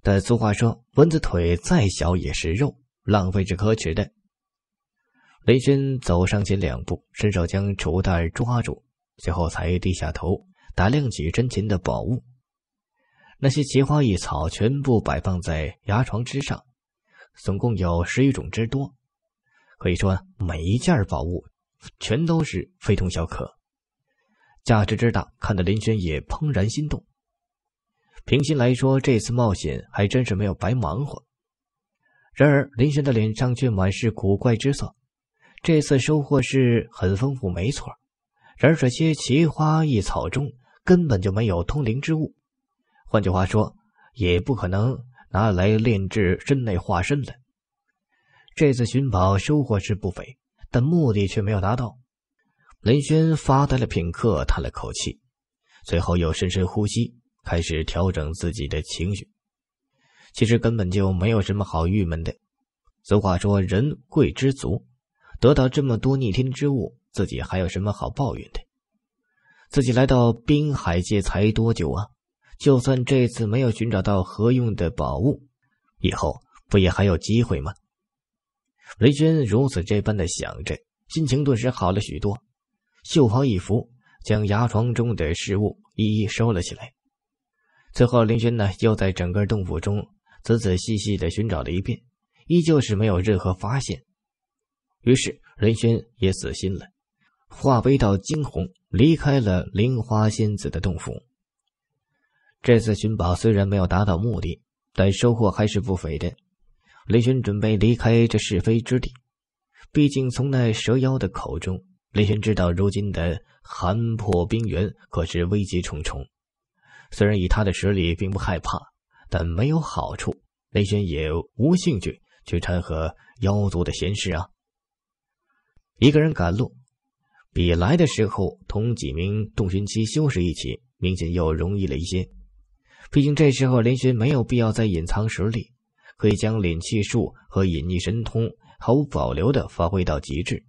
Speaker 1: 但俗话说，蚊子腿再小也是肉，浪费是可耻的。林轩走上前两步，伸手将储物袋抓住，随后才低下头打量起身前的宝物。那些奇花异草全部摆放在牙床之上，总共有十余种之多，可以说每一件宝物全都是非同小可，价值之大，看得林轩也怦然心动。平心来说，这次冒险还真是没有白忙活。然而林轩的脸上却满是古怪之色。这次收获是很丰富，没错，然而这些奇花异草中根本就没有通灵之物。换句话说，也不可能拿来炼制身内化身了。这次寻宝收获是不菲，但目的却没有达到。雷轩发呆了片刻，叹了口气，随后又深深呼吸，开始调整自己的情绪。其实根本就没有什么好郁闷的。俗话说，人贵知足。得到这么多逆天之物，自己还有什么好抱怨的？自己来到滨海界才多久啊？就算这次没有寻找到何用的宝物，以后不也还有机会吗？雷轩如此这般的想着，心情顿时好了许多。袖袍一拂，将牙床中的事物一一收了起来。最后，林轩呢又在整个洞府中仔仔细细的寻找了一遍，依旧是没有任何发现。于是，雷轩也死心了，化为一道惊鸿，离开了灵花仙子的洞府。这次寻宝虽然没有达到目的，但收获还是不菲的。雷轩准备离开这是非之地，毕竟从那蛇妖的口中，雷轩知道如今的寒魄冰原可是危机重重。虽然以他的实力并不害怕，但没有好处，雷轩也无兴趣去掺和妖族的闲事啊。一个人赶路，比来的时候同几名洞玄期修士一起，明显又容易了一些。毕竟这时候林轩没有必要再隐藏实力，可以将敛气术和隐匿神通毫无保留的发挥到极致。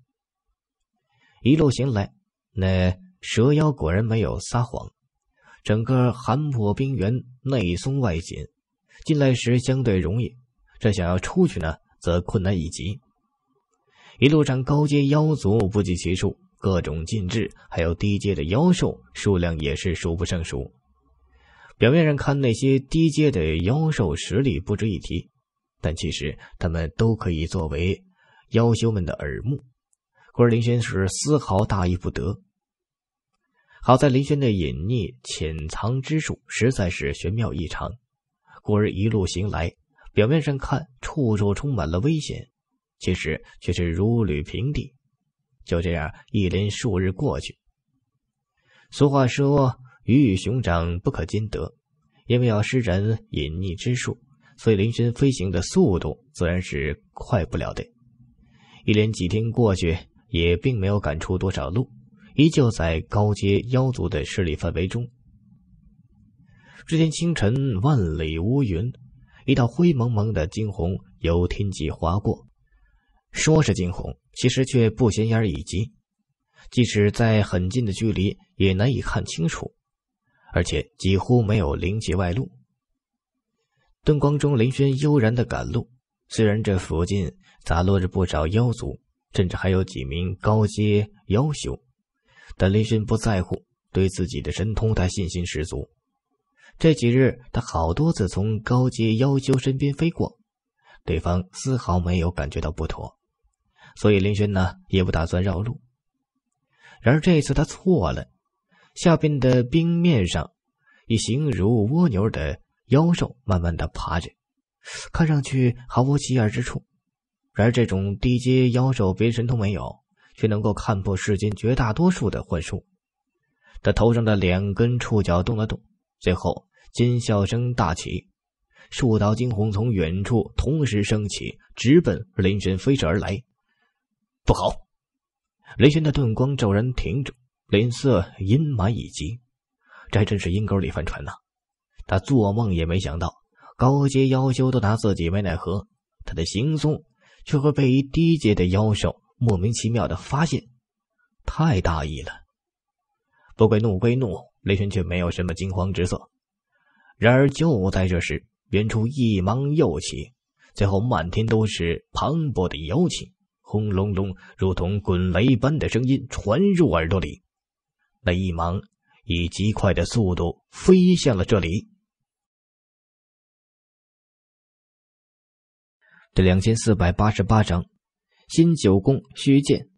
Speaker 1: 一路行来，那蛇妖果然没有撒谎，整个寒破冰原内松外紧，进来时相对容易，这想要出去呢，则困难以及。一路上高阶妖族不计其数，各种禁制，还有低阶的妖兽数量也是数不胜数。表面上看，那些低阶的妖兽实力不值一提，但其实他们都可以作为妖修们的耳目。故而林轩是丝毫大意不得。好在林轩的隐匿潜藏之术实在是玄妙异常，故而一路行来，表面上看处处充满了危险，其实却是如履平地。就这样一连数日过去。俗话说。鱼与熊掌不可兼得，因为要施展隐匿之术，所以林轩飞行的速度自然是快不了的。一连几天过去，也并没有赶出多少路，依旧在高阶妖族的势力范围中。这天清晨，万里乌云，一道灰蒙蒙的惊鸿由天际划过，说是惊鸿，其实却不显眼以及，即使在很近的距离，也难以看清楚。而且几乎没有灵气外露。灯光中，林轩悠然的赶路。虽然这附近杂落着不少妖族，甚至还有几名高阶妖修，但林轩不在乎，对自己的神通他信心十足。这几日，他好多次从高阶妖修身边飞过，对方丝毫没有感觉到不妥，所以林轩呢也不打算绕路。然而这次他错了。下边的冰面上，一形如蜗牛的妖兽慢慢的爬着，看上去毫无起眼之处。然而，这种低阶妖兽别神都没有，却能够看破世间绝大多数的幻术。他头上的两根触角动了动，最后尖啸声大起，数道惊鸿从远处同时升起，直奔雷神飞射而来。不好！雷神的遁光骤然停住。脸色阴霾已极，这还真是阴沟里翻船呐！他做梦也没想到，高阶妖修都拿自己没奈何，他的行踪却会被一低阶的妖兽莫名其妙的发现，太大意了。不怪怒归怒，雷玄却没有什么惊慌之色。然而就在这时，远处一芒又起，最后漫天都是磅礴的妖气，轰隆隆，如同滚雷般的声音传入耳朵里。那一芒以极快的速度
Speaker 2: 飞向了这里。
Speaker 1: 第两千四百八十八章，新九宫虚剑。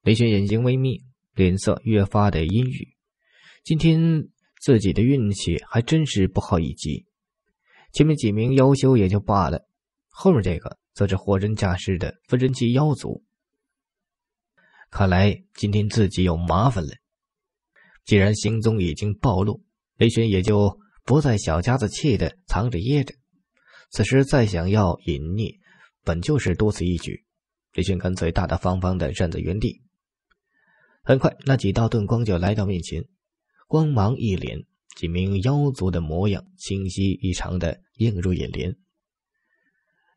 Speaker 1: 雷玄眼睛微眯，脸色越发的阴郁。今天自己的运气还真是不好，一击。前面几名妖修也就罢了，后面这个则是货真价实的分身级妖族。看来今天自己有麻烦了。既然行踪已经暴露，雷轩也就不再小家子气的藏着掖着。此时再想要隐匿，本就是多此一举。雷轩干脆大大方方的站在原地。很快，那几道遁光就来到面前，光芒一连，几名妖族的模样清晰异常的映入眼帘。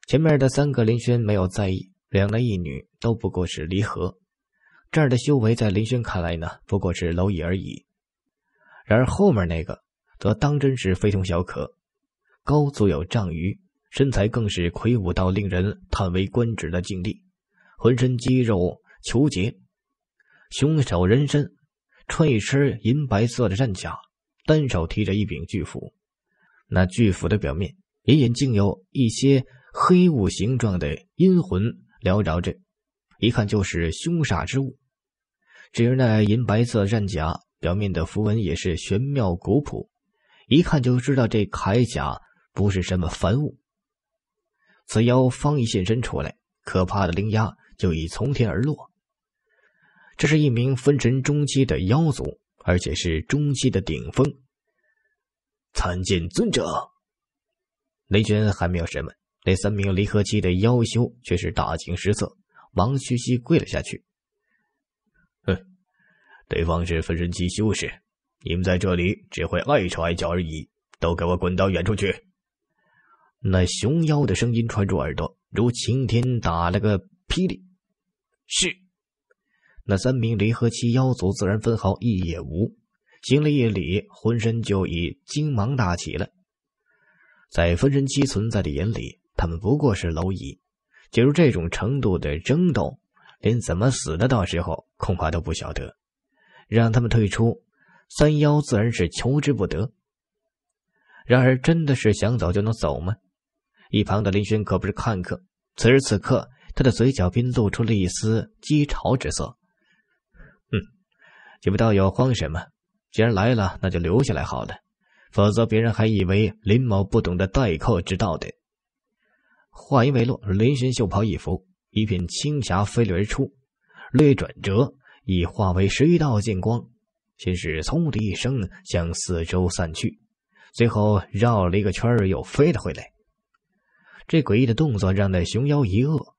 Speaker 1: 前面的三个，林轩没有在意，两男一女都不过是离合。这儿的修为在林轩看来呢，不过是蝼蚁而已。然而后面那个，则当真是非同小可，高足有丈余，身材更是魁梧到令人叹为观止的境地，浑身肌肉虬结，凶手人身，穿一身银白色的战甲，单手提着一柄巨斧，那巨斧的表面隐隐竟有一些黑雾形状的阴魂缭绕着，一看就是凶煞之物。至于那银白色战甲，表面的符文也是玄妙古朴，一看就知道这铠甲不是什么凡物。此妖方一现身出来，可怕的灵压就已从天而落。这是一名分神中期的妖族，而且是中期的顶峰。参见尊者！雷玄还没有审问，那三名离合期的妖修却是大惊失色，忙屈膝跪了下去。对方是分身期修士，你们在这里只会碍手碍脚而已。都给我滚到远处去！那熊妖的声音传入耳朵，如晴天打了个霹雳。是，那三名离合期妖族自然分毫意也无，行了一礼，浑身就已惊芒大起了。在分身期存在的眼里，他们不过是蝼蚁。进入这种程度的争斗，连怎么死的，到时候恐怕都不晓得。让他们退出，三妖自然是求之不得。然而，真的是想走就能走吗？一旁的林轩可不是看客，此时此刻，他的嘴角边露出了一丝讥嘲之色。嗯，几位道友慌什么？既然来了，那就留下来好了，否则别人还以为林某不懂得待客之道的。话音未落，林轩袖袍一拂，一片青霞飞掠而出，略转折。已化为十一道剑光，先是“嗖”的一声向四周散去，随后绕了一个圈又飞了回来。这诡异的动作让那熊妖一愕，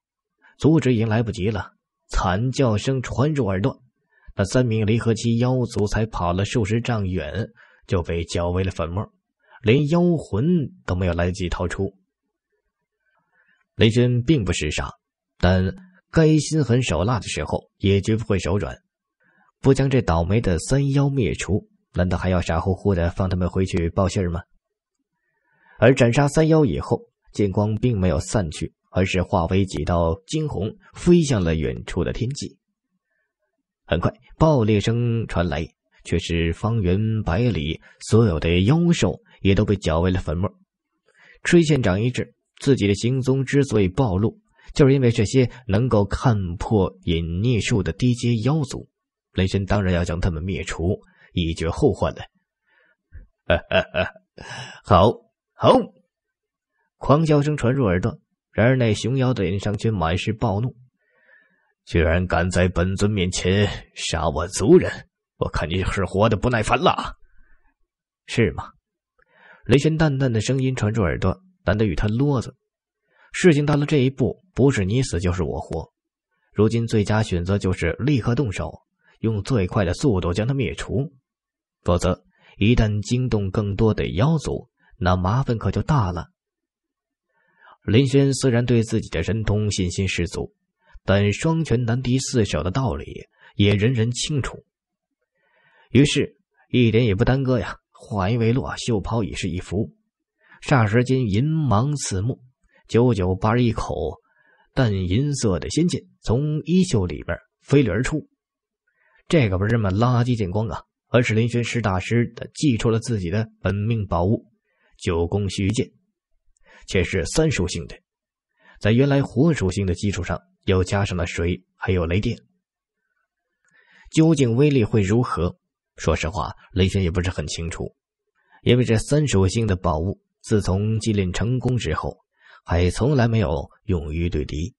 Speaker 1: 阻止已经来不及了，惨叫声传入耳朵。那三名离合期妖族才跑了数十丈远，就被搅为了粉末，连妖魂都没有来得及逃出。雷军并不是傻，但……该心狠手辣的时候，也绝不会手软。不将这倒霉的三妖灭除，难道还要傻乎乎的放他们回去报信儿吗？而斩杀三妖以后，剑光并没有散去，而是化为几道惊鸿，飞向了远处的天际。很快，爆裂声传来，却是方圆百里所有的妖兽也都被搅为了粉末。吹县长一智，自己的行踪之所以暴露。就是因为这些能够看破隐匿术的低阶妖族，雷神当然要将他们灭除，以绝后患了。哈哈哈！好好！狂笑声传入耳朵，然而那熊妖的脸上却满是暴怒，居然敢在本尊面前杀我族人！我看你是活的不耐烦了，是吗？雷神淡淡的声音传入耳朵，懒得与他啰嗦。事情到了这一步，不是你死就是我活。如今最佳选择就是立刻动手，用最快的速度将他灭除。否则，一旦惊动更多的妖族，那麻烦可就大了。林轩虽然对自己的神通信心十足，但双拳难敌四手的道理也人人清楚。于是，一点也不耽搁呀。话音未落，袖袍已是一拂，霎时间银芒刺目。九九八十一口淡银色的仙剑从衣袖里边飞掠而出，这可不是什么垃圾剑光啊，而是林轩实打实的祭出了自己的本命宝物——九宫须剑，且是三属性的，在原来火属性的基础上又加上了水还有雷电。究竟威力会如何？说实话，雷轩也不是很清楚，因为这三属性的宝物自从祭炼成功之后。还从来没有用于对敌，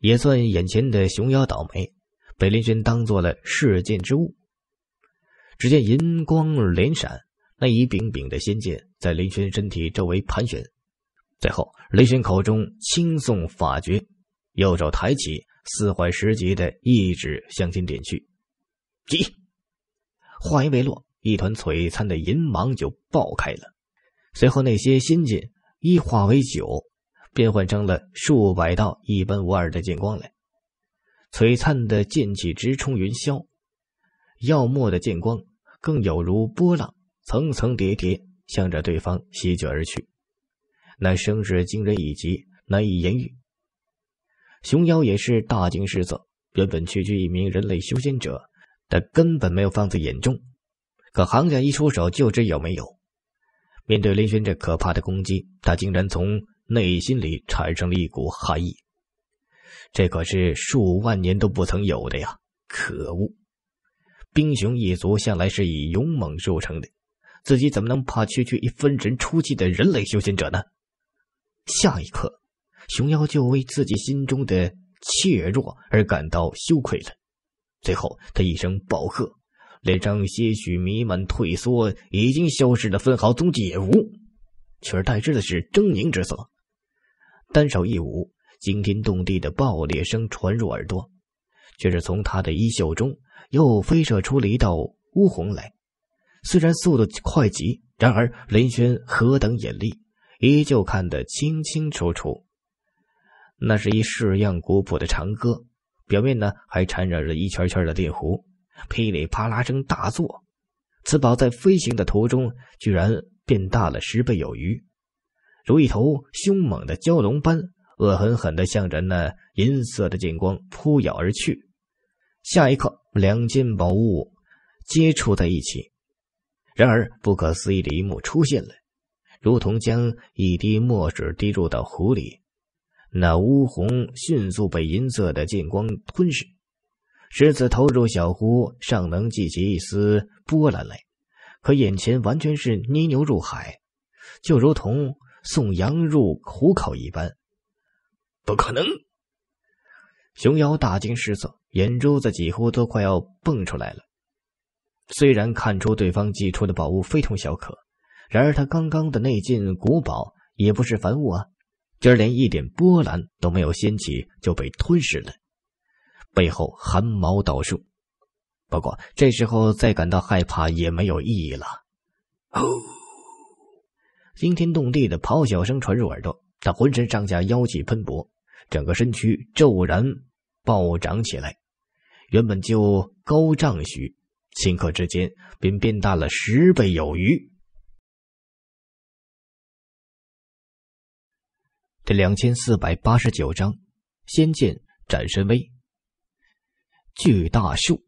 Speaker 1: 也算眼前的熊妖倒霉，被林轩当做了试剑之物。只见银光连闪，那一柄柄的仙剑在林轩身体周围盘旋。最后，林轩口中轻诵法诀，右手抬起，四怀十级的一指向前点去。急！话音未落，一团璀璨的银芒就爆开了。随后，那些仙剑。一化为九，变换成了数百道一般无二的剑光来。璀璨的剑气直冲云霄，耀目的剑光更有如波浪层层叠叠，向着对方席卷而去。那声势惊人，以及难以言喻。熊妖也是大惊失色，原本区区一名人类修仙者，他根本没有放在眼中，可行家一出手，就知有没有。面对林轩这可怕的攻击，他竟然从内心里产生了一股寒意。这可是数万年都不曾有的呀！可恶！冰熊一族向来是以勇猛著称的，自己怎么能怕区区一分神出击的人类修行者呢？下一刻，熊妖就为自己心中的怯弱而感到羞愧了。最后，他一声暴喝。那张些许弥漫退缩已经消失的分毫踪迹也无，取而代之的是狰狞之色。单手一舞，惊天动地的爆裂声传入耳朵，却是从他的衣袖中又飞射出了一道乌红来。虽然速度快极，然而林轩何等眼力，依旧看得清清楚楚。那是一式样古朴的长歌，表面呢还缠绕着一圈圈的电弧。噼里啪啦声大作，此宝在飞行的途中，居然变大了十倍有余，如一头凶猛的蛟龙般，恶狠狠的向着那银色的剑光扑咬而去。下一刻，两件宝物接触在一起，然而不可思议的一幕出现了，如同将一滴墨水滴入到湖里，那乌红迅速被银色的剑光吞噬。石子投入小湖，尚能激起一丝波澜来；可眼前完全是泥牛入海，就如同送羊入虎口一般，不可能！熊妖大惊失色，眼珠子几乎都快要蹦出来了。虽然看出对方寄出的宝物非同小可，然而他刚刚的那件古宝也不是凡物啊，今儿连一点波澜都没有掀起就被吞噬了。背后汗毛倒竖，不过这时候再感到害怕也没有意义了。吼！惊天动地的咆哮声传入耳朵，他浑身上下妖气喷薄，整个身躯骤然暴涨起来，原本就高丈许，顷刻之间便变大了十倍有
Speaker 2: 余。第
Speaker 1: 两千四百八十九章：仙剑斩神威。巨大树，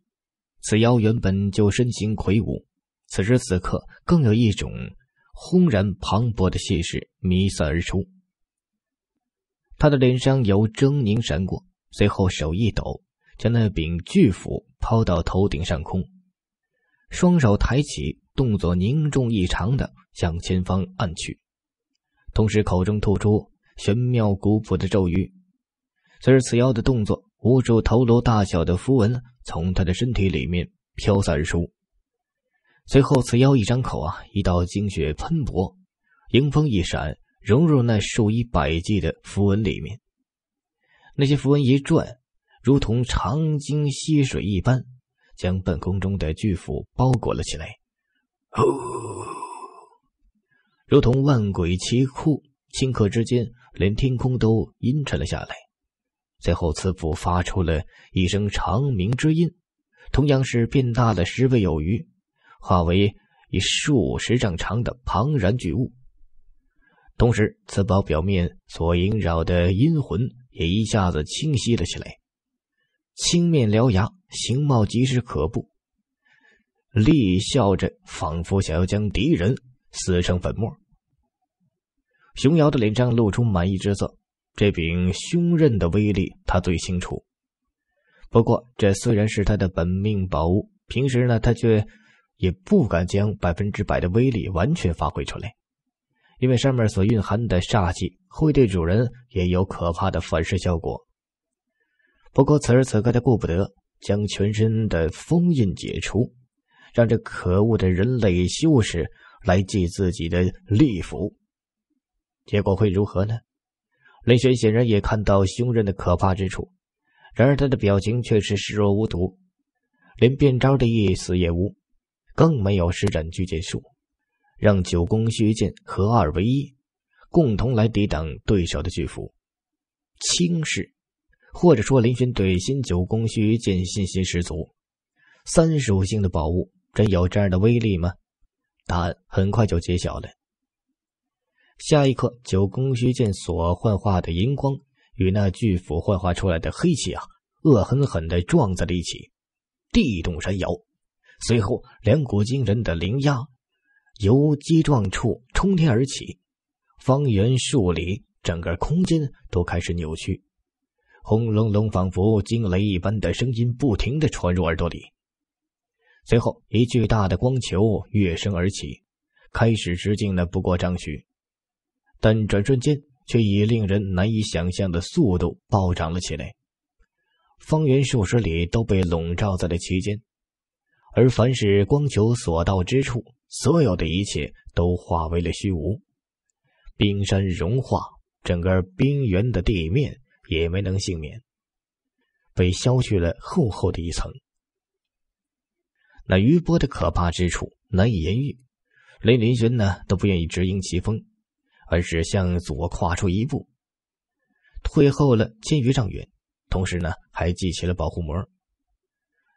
Speaker 1: 此妖原本就身形魁梧，此时此刻更有一种轰然磅礴的气势弥散而出。他的脸上有狰狞闪过，随后手一抖，将那柄巨斧抛到头顶上空，双手抬起，动作凝重异常的向前方按去，同时口中吐出玄妙古朴的咒语。随着此妖的动作。无数头颅大小的符文从他的身体里面飘散而出，随后此妖一张口啊，一道精血喷薄，迎风一闪，融入那数以百计的符文里面。那些符文一转，如同长鲸吸水一般，将半空中的巨斧包裹了起来。如同万鬼齐哭，顷刻之间，连天空都阴沉了下来。最后，此宝发出了一声长鸣之音，同样是变大了十倍有余，化为一数十丈长的庞然巨物。同时，此宝表面所萦绕的阴魂也一下子清晰了起来，青面獠牙，形貌极是可怖，厉笑着，仿佛想要将敌人撕成粉末。熊瑶的脸上露出满意之色。这柄凶刃的威力，他最清楚。不过，这虽然是他的本命宝物，平时呢，他却也不敢将百分之百的威力完全发挥出来，因为上面所蕴含的煞气会对主人也有可怕的反噬效果。不过，此时此刻他顾不得将全身的封印解除，让这可恶的人类修士来祭自己的利斧，结果会如何呢？林轩显然也看到凶刃的可怕之处，然而他的表情却是视若无睹，连变招的意思也无，更没有施展巨剑术，让九宫虚剑合二为一，共同来抵挡对手的巨斧。轻视，或者说，林轩对新九宫虚剑信心十足。三属性的宝物真有这样的威力吗？答案很快就揭晓了。下一刻，九宫虚剑所幻化的银光与那巨斧幻化出来的黑气啊，恶狠狠地撞在了一起，地动山摇。随后，两股惊人的灵压由击撞处冲天而起，方圆数里，整个空间都开始扭曲。轰隆隆，仿佛惊雷一般的声音不停地传入耳朵里。随后，一巨大的光球跃升而起，开始直径的不过丈许。但转瞬间，却以令人难以想象的速度暴涨了起来，方圆数十里都被笼罩在了其间。而凡是光球所到之处，所有的一切都化为了虚无，冰山融化，整个冰原的地面也没能幸免，被削去了厚厚的一层。那余波的可怕之处难以言喻，连林轩呢都不愿意直迎其风。而是向左跨出一步，退后了千余丈远，同时呢，还系起了保护膜。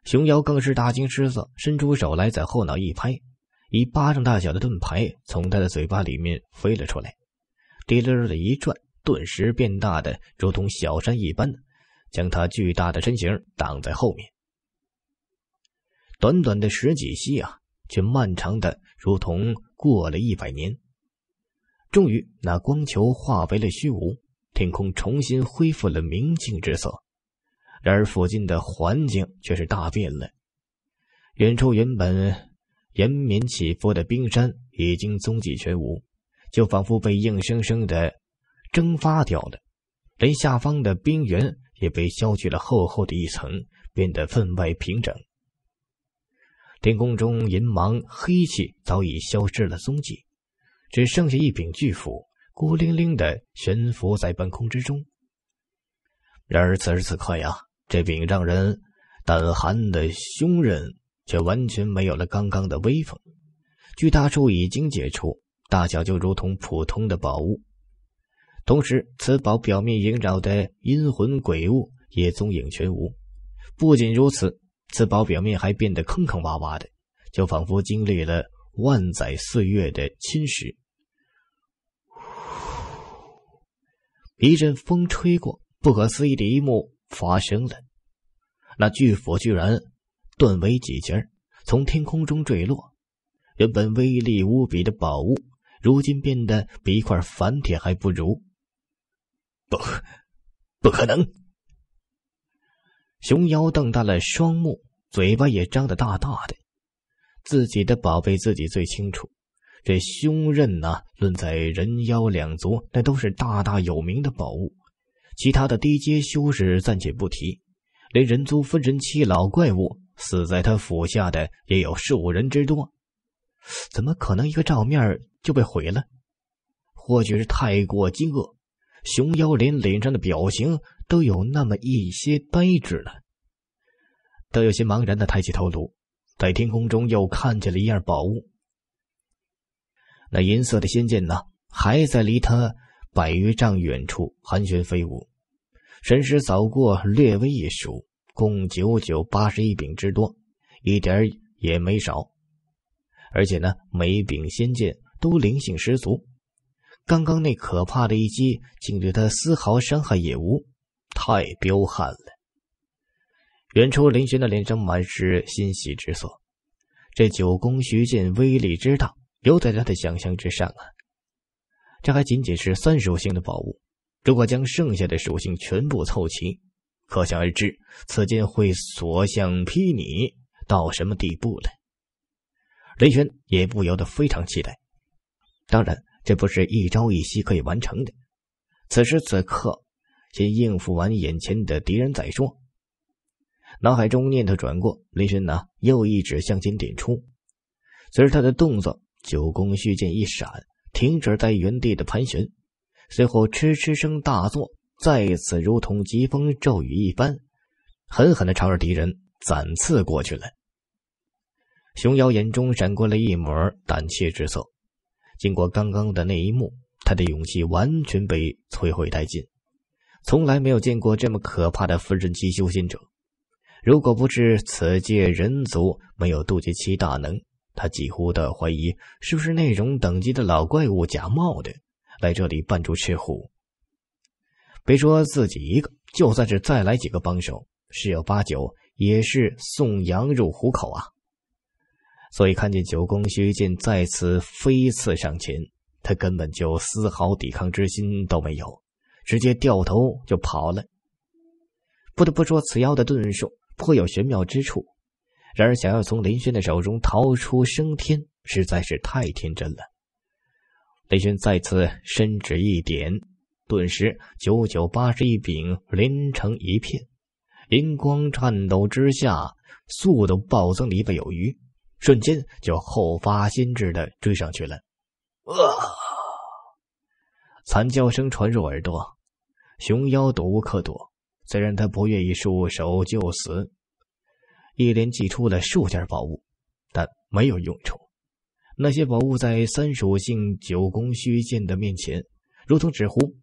Speaker 1: 熊瑶更是大惊失色，伸出手来，在后脑一拍，一巴掌大小的盾牌从他的嘴巴里面飞了出来，滴溜溜的一转，顿时变大，的如同小山一般，将他巨大的身形挡在后面。短短的十几息啊，却漫长的如同过了一百年。终于，那光球化为了虚无，天空重新恢复了明净之色。然而，附近的环境却是大变了。远处原本延绵起伏的冰山已经踪迹全无，就仿佛被硬生生的蒸发掉了。连下方的冰原也被削去了厚厚的一层，变得分外平整。天空中银芒黑气早已消失了踪迹。只剩下一柄巨斧，孤零零的悬浮在半空之中。然而此时此刻呀，这柄让人胆寒的凶刃却完全没有了刚刚的威风。巨大树已经解除，大小就如同普通的宝物。同时，此宝表面萦绕的阴魂鬼物也踪影全无。不仅如此，此宝表面还变得坑坑洼洼的，就仿佛经历了万载岁月的侵蚀。一阵风吹过，不可思议的一幕发生了。那巨斧居然断为几截从天空中坠落。原本威力无比的宝物，如今变得比一块凡铁还不如。不，不可能！熊妖瞪大了双目，嘴巴也张得大大的。自己的宝贝，自己最清楚。这凶刃呢，论在人妖两族，那都是大大有名的宝物。其他的低阶修士暂且不提，连人族分神期老怪物死在他府下的也有数人之多，怎么可能一个照面就被毁了？或许是太过惊愕，熊妖连脸上的表情都有那么一些呆滞了，都有些茫然的抬起头颅，在天空中又看见了一样宝物。那银色的仙剑呢？还在离他百余丈远处盘旋飞舞。神识扫过，略微一数，共九九八十一柄之多，一点儿也没少。而且呢，每柄仙剑都灵性十足。刚刚那可怕的一击，竟对他丝毫伤害也无，太彪悍了。远处林轩的脸上满是欣喜之色。这九宫徐剑威力之大。留在他的想象之上啊！这还仅仅是三属性的宝物，如果将剩下的属性全部凑齐，可想而知此剑会所向披靡到什么地步了。雷玄也不由得非常期待。当然，这不是一朝一夕可以完成的。此时此刻，先应付完眼前的敌人再说。脑海中念头转过，雷玄呢又一指向前点出，随着他的动作。九宫虚剑一闪，停止在原地的盘旋，随后嗤嗤声大作，再次如同疾风骤雨一般，狠狠的朝着敌人斩刺过去了。熊瑶眼中闪过了一抹胆怯之色，经过刚刚的那一幕，他的勇气完全被摧毁殆尽。从来没有见过这么可怕的分身期修仙者，如果不是此界人族没有渡劫期大能。他几乎的怀疑，是不是那种等级的老怪物假冒的，来这里扮猪吃虎。别说自己一个，就算是再来几个帮手，十有八九也是送羊入虎口啊。所以看见九宫虚剑再次飞刺上前，他根本就丝毫抵抗之心都没有，直接掉头就跑了。不得不说，此妖的遁术颇有玄妙之处。然而，想要从林轩的手中逃出升天，实在是太天真了。林轩再次伸指一点，顿时九九八十一柄连成一片，灵光颤抖之下，速度暴增了一倍有余，瞬间就后发先至的追上去了。啊！惨叫声传入耳朵，熊妖躲无可躲，虽然他不愿意束手就死。一连祭出了数件宝物，但没有用处。那些宝物在三属性九宫虚剑的面前，如同纸糊。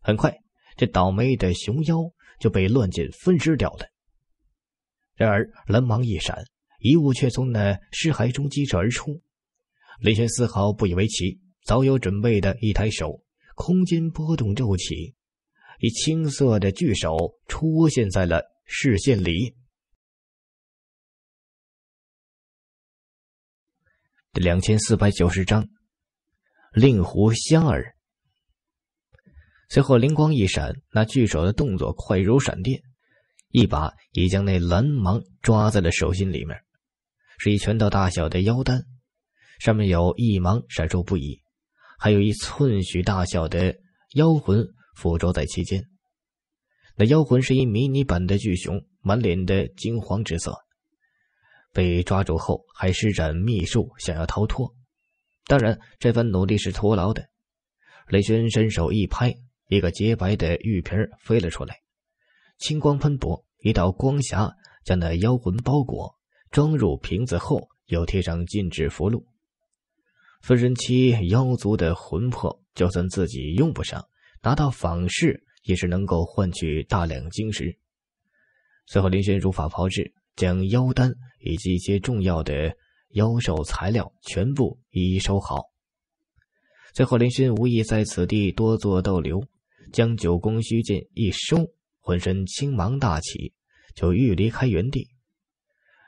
Speaker 1: 很快，这倒霉的熊妖就被乱箭分尸掉了。然而，蓝芒一闪，遗物却从那尸骸中激射而出。林轩丝毫不以为奇，早有准备的一抬手，空间波动骤起，一青色的巨手出现在了视线里。
Speaker 2: 两千四百九十
Speaker 1: 章，令狐香儿。随后灵光一闪，那巨手的动作快如闪电，一把已将那蓝芒抓在了手心里面，是一拳头大小的妖丹，上面有一芒闪烁不已，还有一寸许大小的妖魂附着在其间。那妖魂是一迷你版的巨熊，满脸的惊惶之色。被抓住后，还施展秘术想要逃脱，当然，这份努力是徒劳的。雷轩伸手一拍，一个洁白的玉瓶飞了出来，青光喷薄，一道光霞将那妖魂包裹，装入瓶子后，又贴上禁制符箓。分身期妖族的魂魄，就算自己用不上，拿到坊市也是能够换取大量晶石。随后，林轩如法炮制，将妖丹。以及一些重要的妖兽材料，全部一一收好。最后，林轩无意在此地多做逗留，将九宫虚剑一收，浑身青芒大起，就欲离开原地。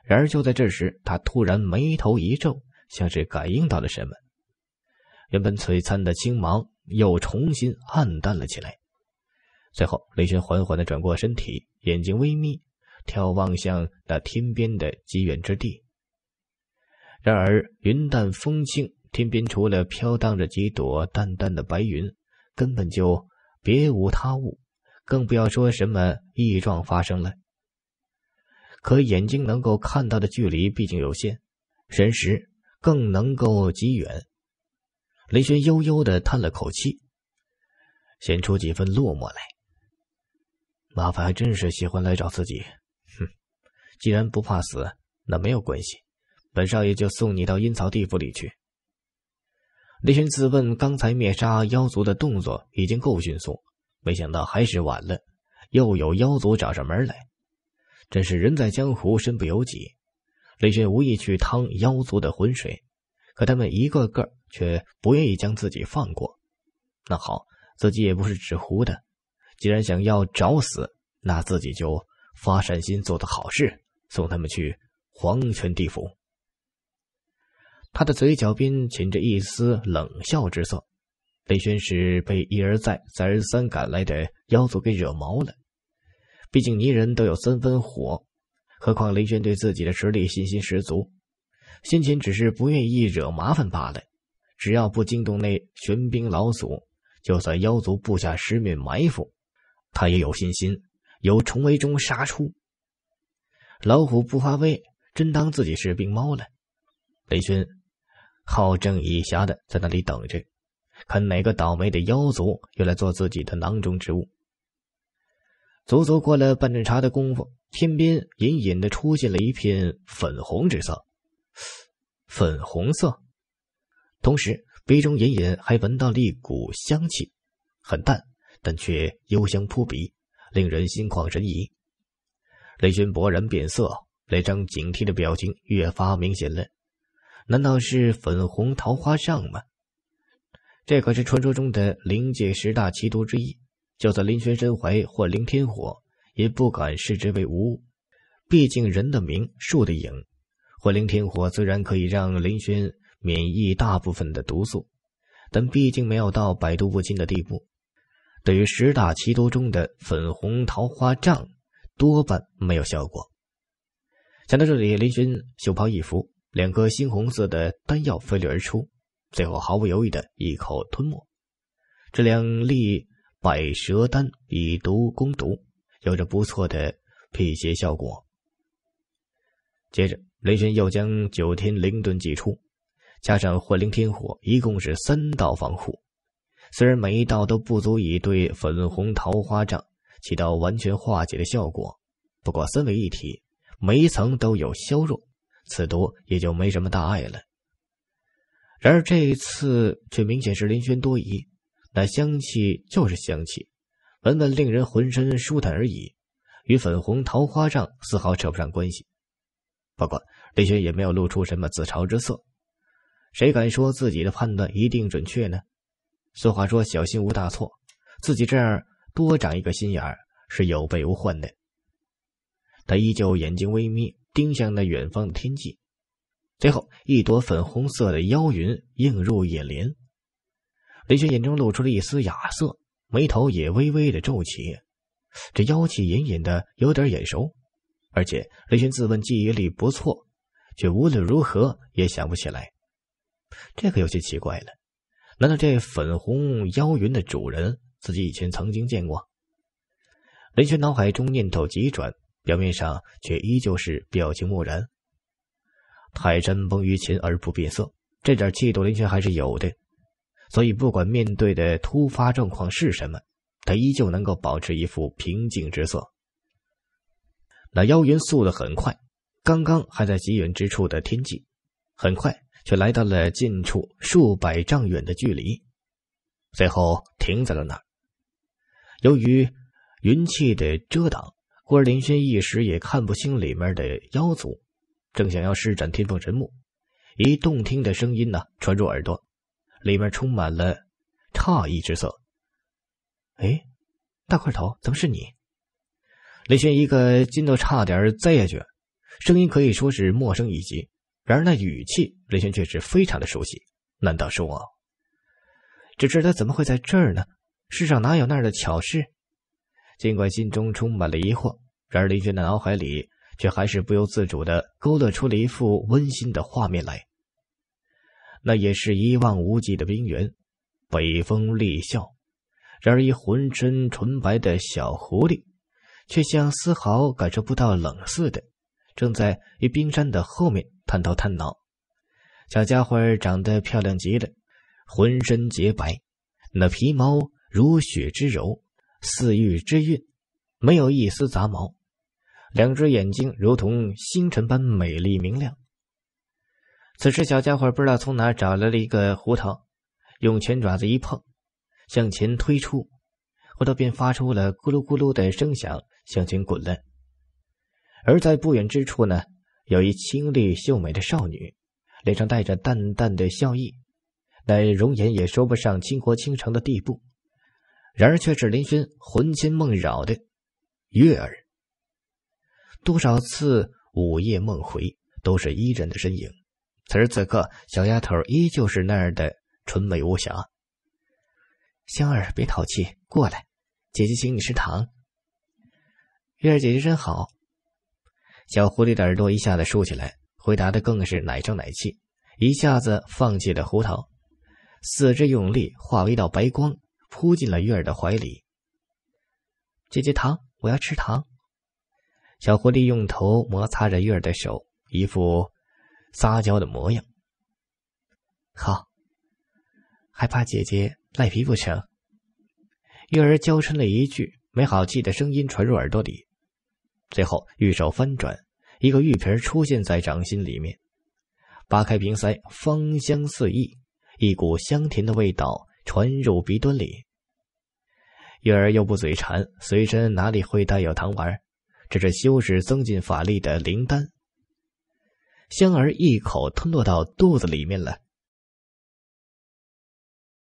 Speaker 1: 然而，就在这时，他突然眉头一皱，像是感应到了什么。原本璀璨的青芒又重新暗淡了起来。随后，林轩缓缓的转过身体，眼睛微眯。眺望向那天边的极远之地，然而云淡风轻，天边除了飘荡着几朵淡淡的白云，根本就别无他物，更不要说什么异状发生了。可眼睛能够看到的距离毕竟有限，神识更能够极远。雷轩悠悠的叹了口气，显出几分落寞来。麻烦还真是喜欢来找自己。既然不怕死，那没有关系。本少爷就送你到阴曹地府里去。雷玄自问，刚才灭杀妖族的动作已经够迅速，没想到还是晚了，又有妖族找上门来。真是人在江湖，身不由己。雷玄无意去趟妖族的浑水，可他们一个个却不愿意将自己放过。那好，自己也不是纸糊的。既然想要找死，那自己就发善心，做的好事。送他们去黄泉地府。他的嘴角边噙着一丝冷笑之色。雷轩是被一而再、再而三赶来的妖族给惹毛了。毕竟泥人都有三分火，何况雷轩对自己的实力信心十足。先前只是不愿意惹麻烦罢了。只要不惊动那玄冰老祖，就算妖族布下十面埋伏，他也有信心由重围中杀出。老虎不发威，真当自己是病猫了。雷军好整以暇的在那里等着，看哪个倒霉的妖族又来做自己的囊中之物。足足过了半盏茶的功夫，天边隐隐的出现了一片粉红之色，粉红色。同时，杯中隐隐还闻到了一股香气，很淡，但却幽香扑鼻，令人心旷神怡。雷轩勃然变色，那张警惕的表情越发明显了。难道是粉红桃花上吗？这可是传说中的灵界十大奇毒之一。就算林轩身怀幻灵天火，也不敢视之为无物。毕竟人的名，树的影。幻灵天火虽然可以让林轩免疫大部分的毒素，但毕竟没有到百毒不侵的地步。对于十大奇毒中的粉红桃花瘴，多半没有效果。想到这里，林轩袖袍一拂，两颗猩红色的丹药飞掠而出，最后毫不犹豫的一口吞没。这两粒百蛇丹以毒攻毒，有着不错的辟邪效果。接着，林轩又将九天灵盾祭出，加上幻灵天火，一共是三道防护。虽然每一道都不足以对粉红桃花瘴。起到完全化解的效果，不过三位一体，每一层都有削弱，此毒也就没什么大碍了。然而这一次却明显是林轩多疑，那香气就是香气，闻闻令人浑身舒坦而已，与粉红桃花帐丝毫扯不上关系。不过林轩也没有露出什么自嘲之色，谁敢说自己的判断一定准确呢？俗话说小心无大错，自己这样。多长一个心眼儿是有备无患的。他依旧眼睛微眯，盯向那远方的天际。随后，一朵粉红色的妖云映入眼帘，雷轩眼中露出了一丝雅色，眉头也微微的皱起。这妖气隐隐的有点眼熟，而且雷轩自问记忆力不错，却无论如何也想不起来。这可有些奇怪了，难道这粉红妖云的主人？自己以前曾经见过。林轩脑海中念头急转，表面上却依旧是表情漠然。泰山崩于前而不变色，这点气度林轩还是有的，所以不管面对的突发状况是什么，他依旧能够保持一副平静之色。那妖云速得很快，刚刚还在极远之处的天际，很快却来到了近处数百丈远的距离，随后停在了那儿。由于云气的遮挡，然林轩一时也看不清里面的妖族，正想要施展天凤神木，一动听的声音呢传入耳朵，里面充满了诧异之色。哎，大块头，怎么是你？雷轩一个筋斗差点栽下去，声音可以说是陌生一级，然而那语气，雷轩却是非常的熟悉。难道是我？只是他怎么会在这儿呢？世上哪有那样的巧事？尽管心中充满了疑惑，然而林轩的脑海里却还是不由自主的勾勒出了一幅温馨的画面来。那也是一望无际的冰原，北风厉啸，然而一浑身纯白的小狐狸，却像丝毫感受不到冷似的，正在一冰山的后面探头探脑。小家伙长得漂亮极了，浑身洁白，那皮毛。如雪之柔，似玉之韵，没有一丝杂毛。两只眼睛如同星辰般美丽明亮。此时，小家伙不知道从哪找来了一个胡桃，用前爪子一碰，向前推出，胡桃便发出了咕噜咕噜的声响，向前滚来。而在不远之处呢，有一清丽秀美的少女，脸上带着淡淡的笑意，但容颜也说不上倾国倾城的地步。然而却是林轩魂牵梦绕的月儿。多少次午夜梦回，都是伊人的身影。此时此刻，小丫头依旧是那儿的纯美无瑕。香儿，别淘气，过来，姐姐请你吃糖。月儿姐姐真好。小狐狸的耳朵一下子竖起来，回答的更是奶声奶气，一下子放弃了胡桃，四肢用力，化为一道白光。扑进了月儿的怀里。姐姐糖，我要吃糖。小狐狸用头摩擦着月儿的手，一副撒娇的模样。好，害怕姐姐赖皮不成？月儿娇嗔了一句，没好气的声音传入耳朵里。最后，玉手翻转，一个玉瓶出现在掌心里面，扒开瓶塞，芳香四溢，一股香甜的味道传入鼻端里。月儿又不嘴馋，随身哪里会带有糖丸？这是修士增进法力的灵丹。香儿一口吞落到肚子里面了。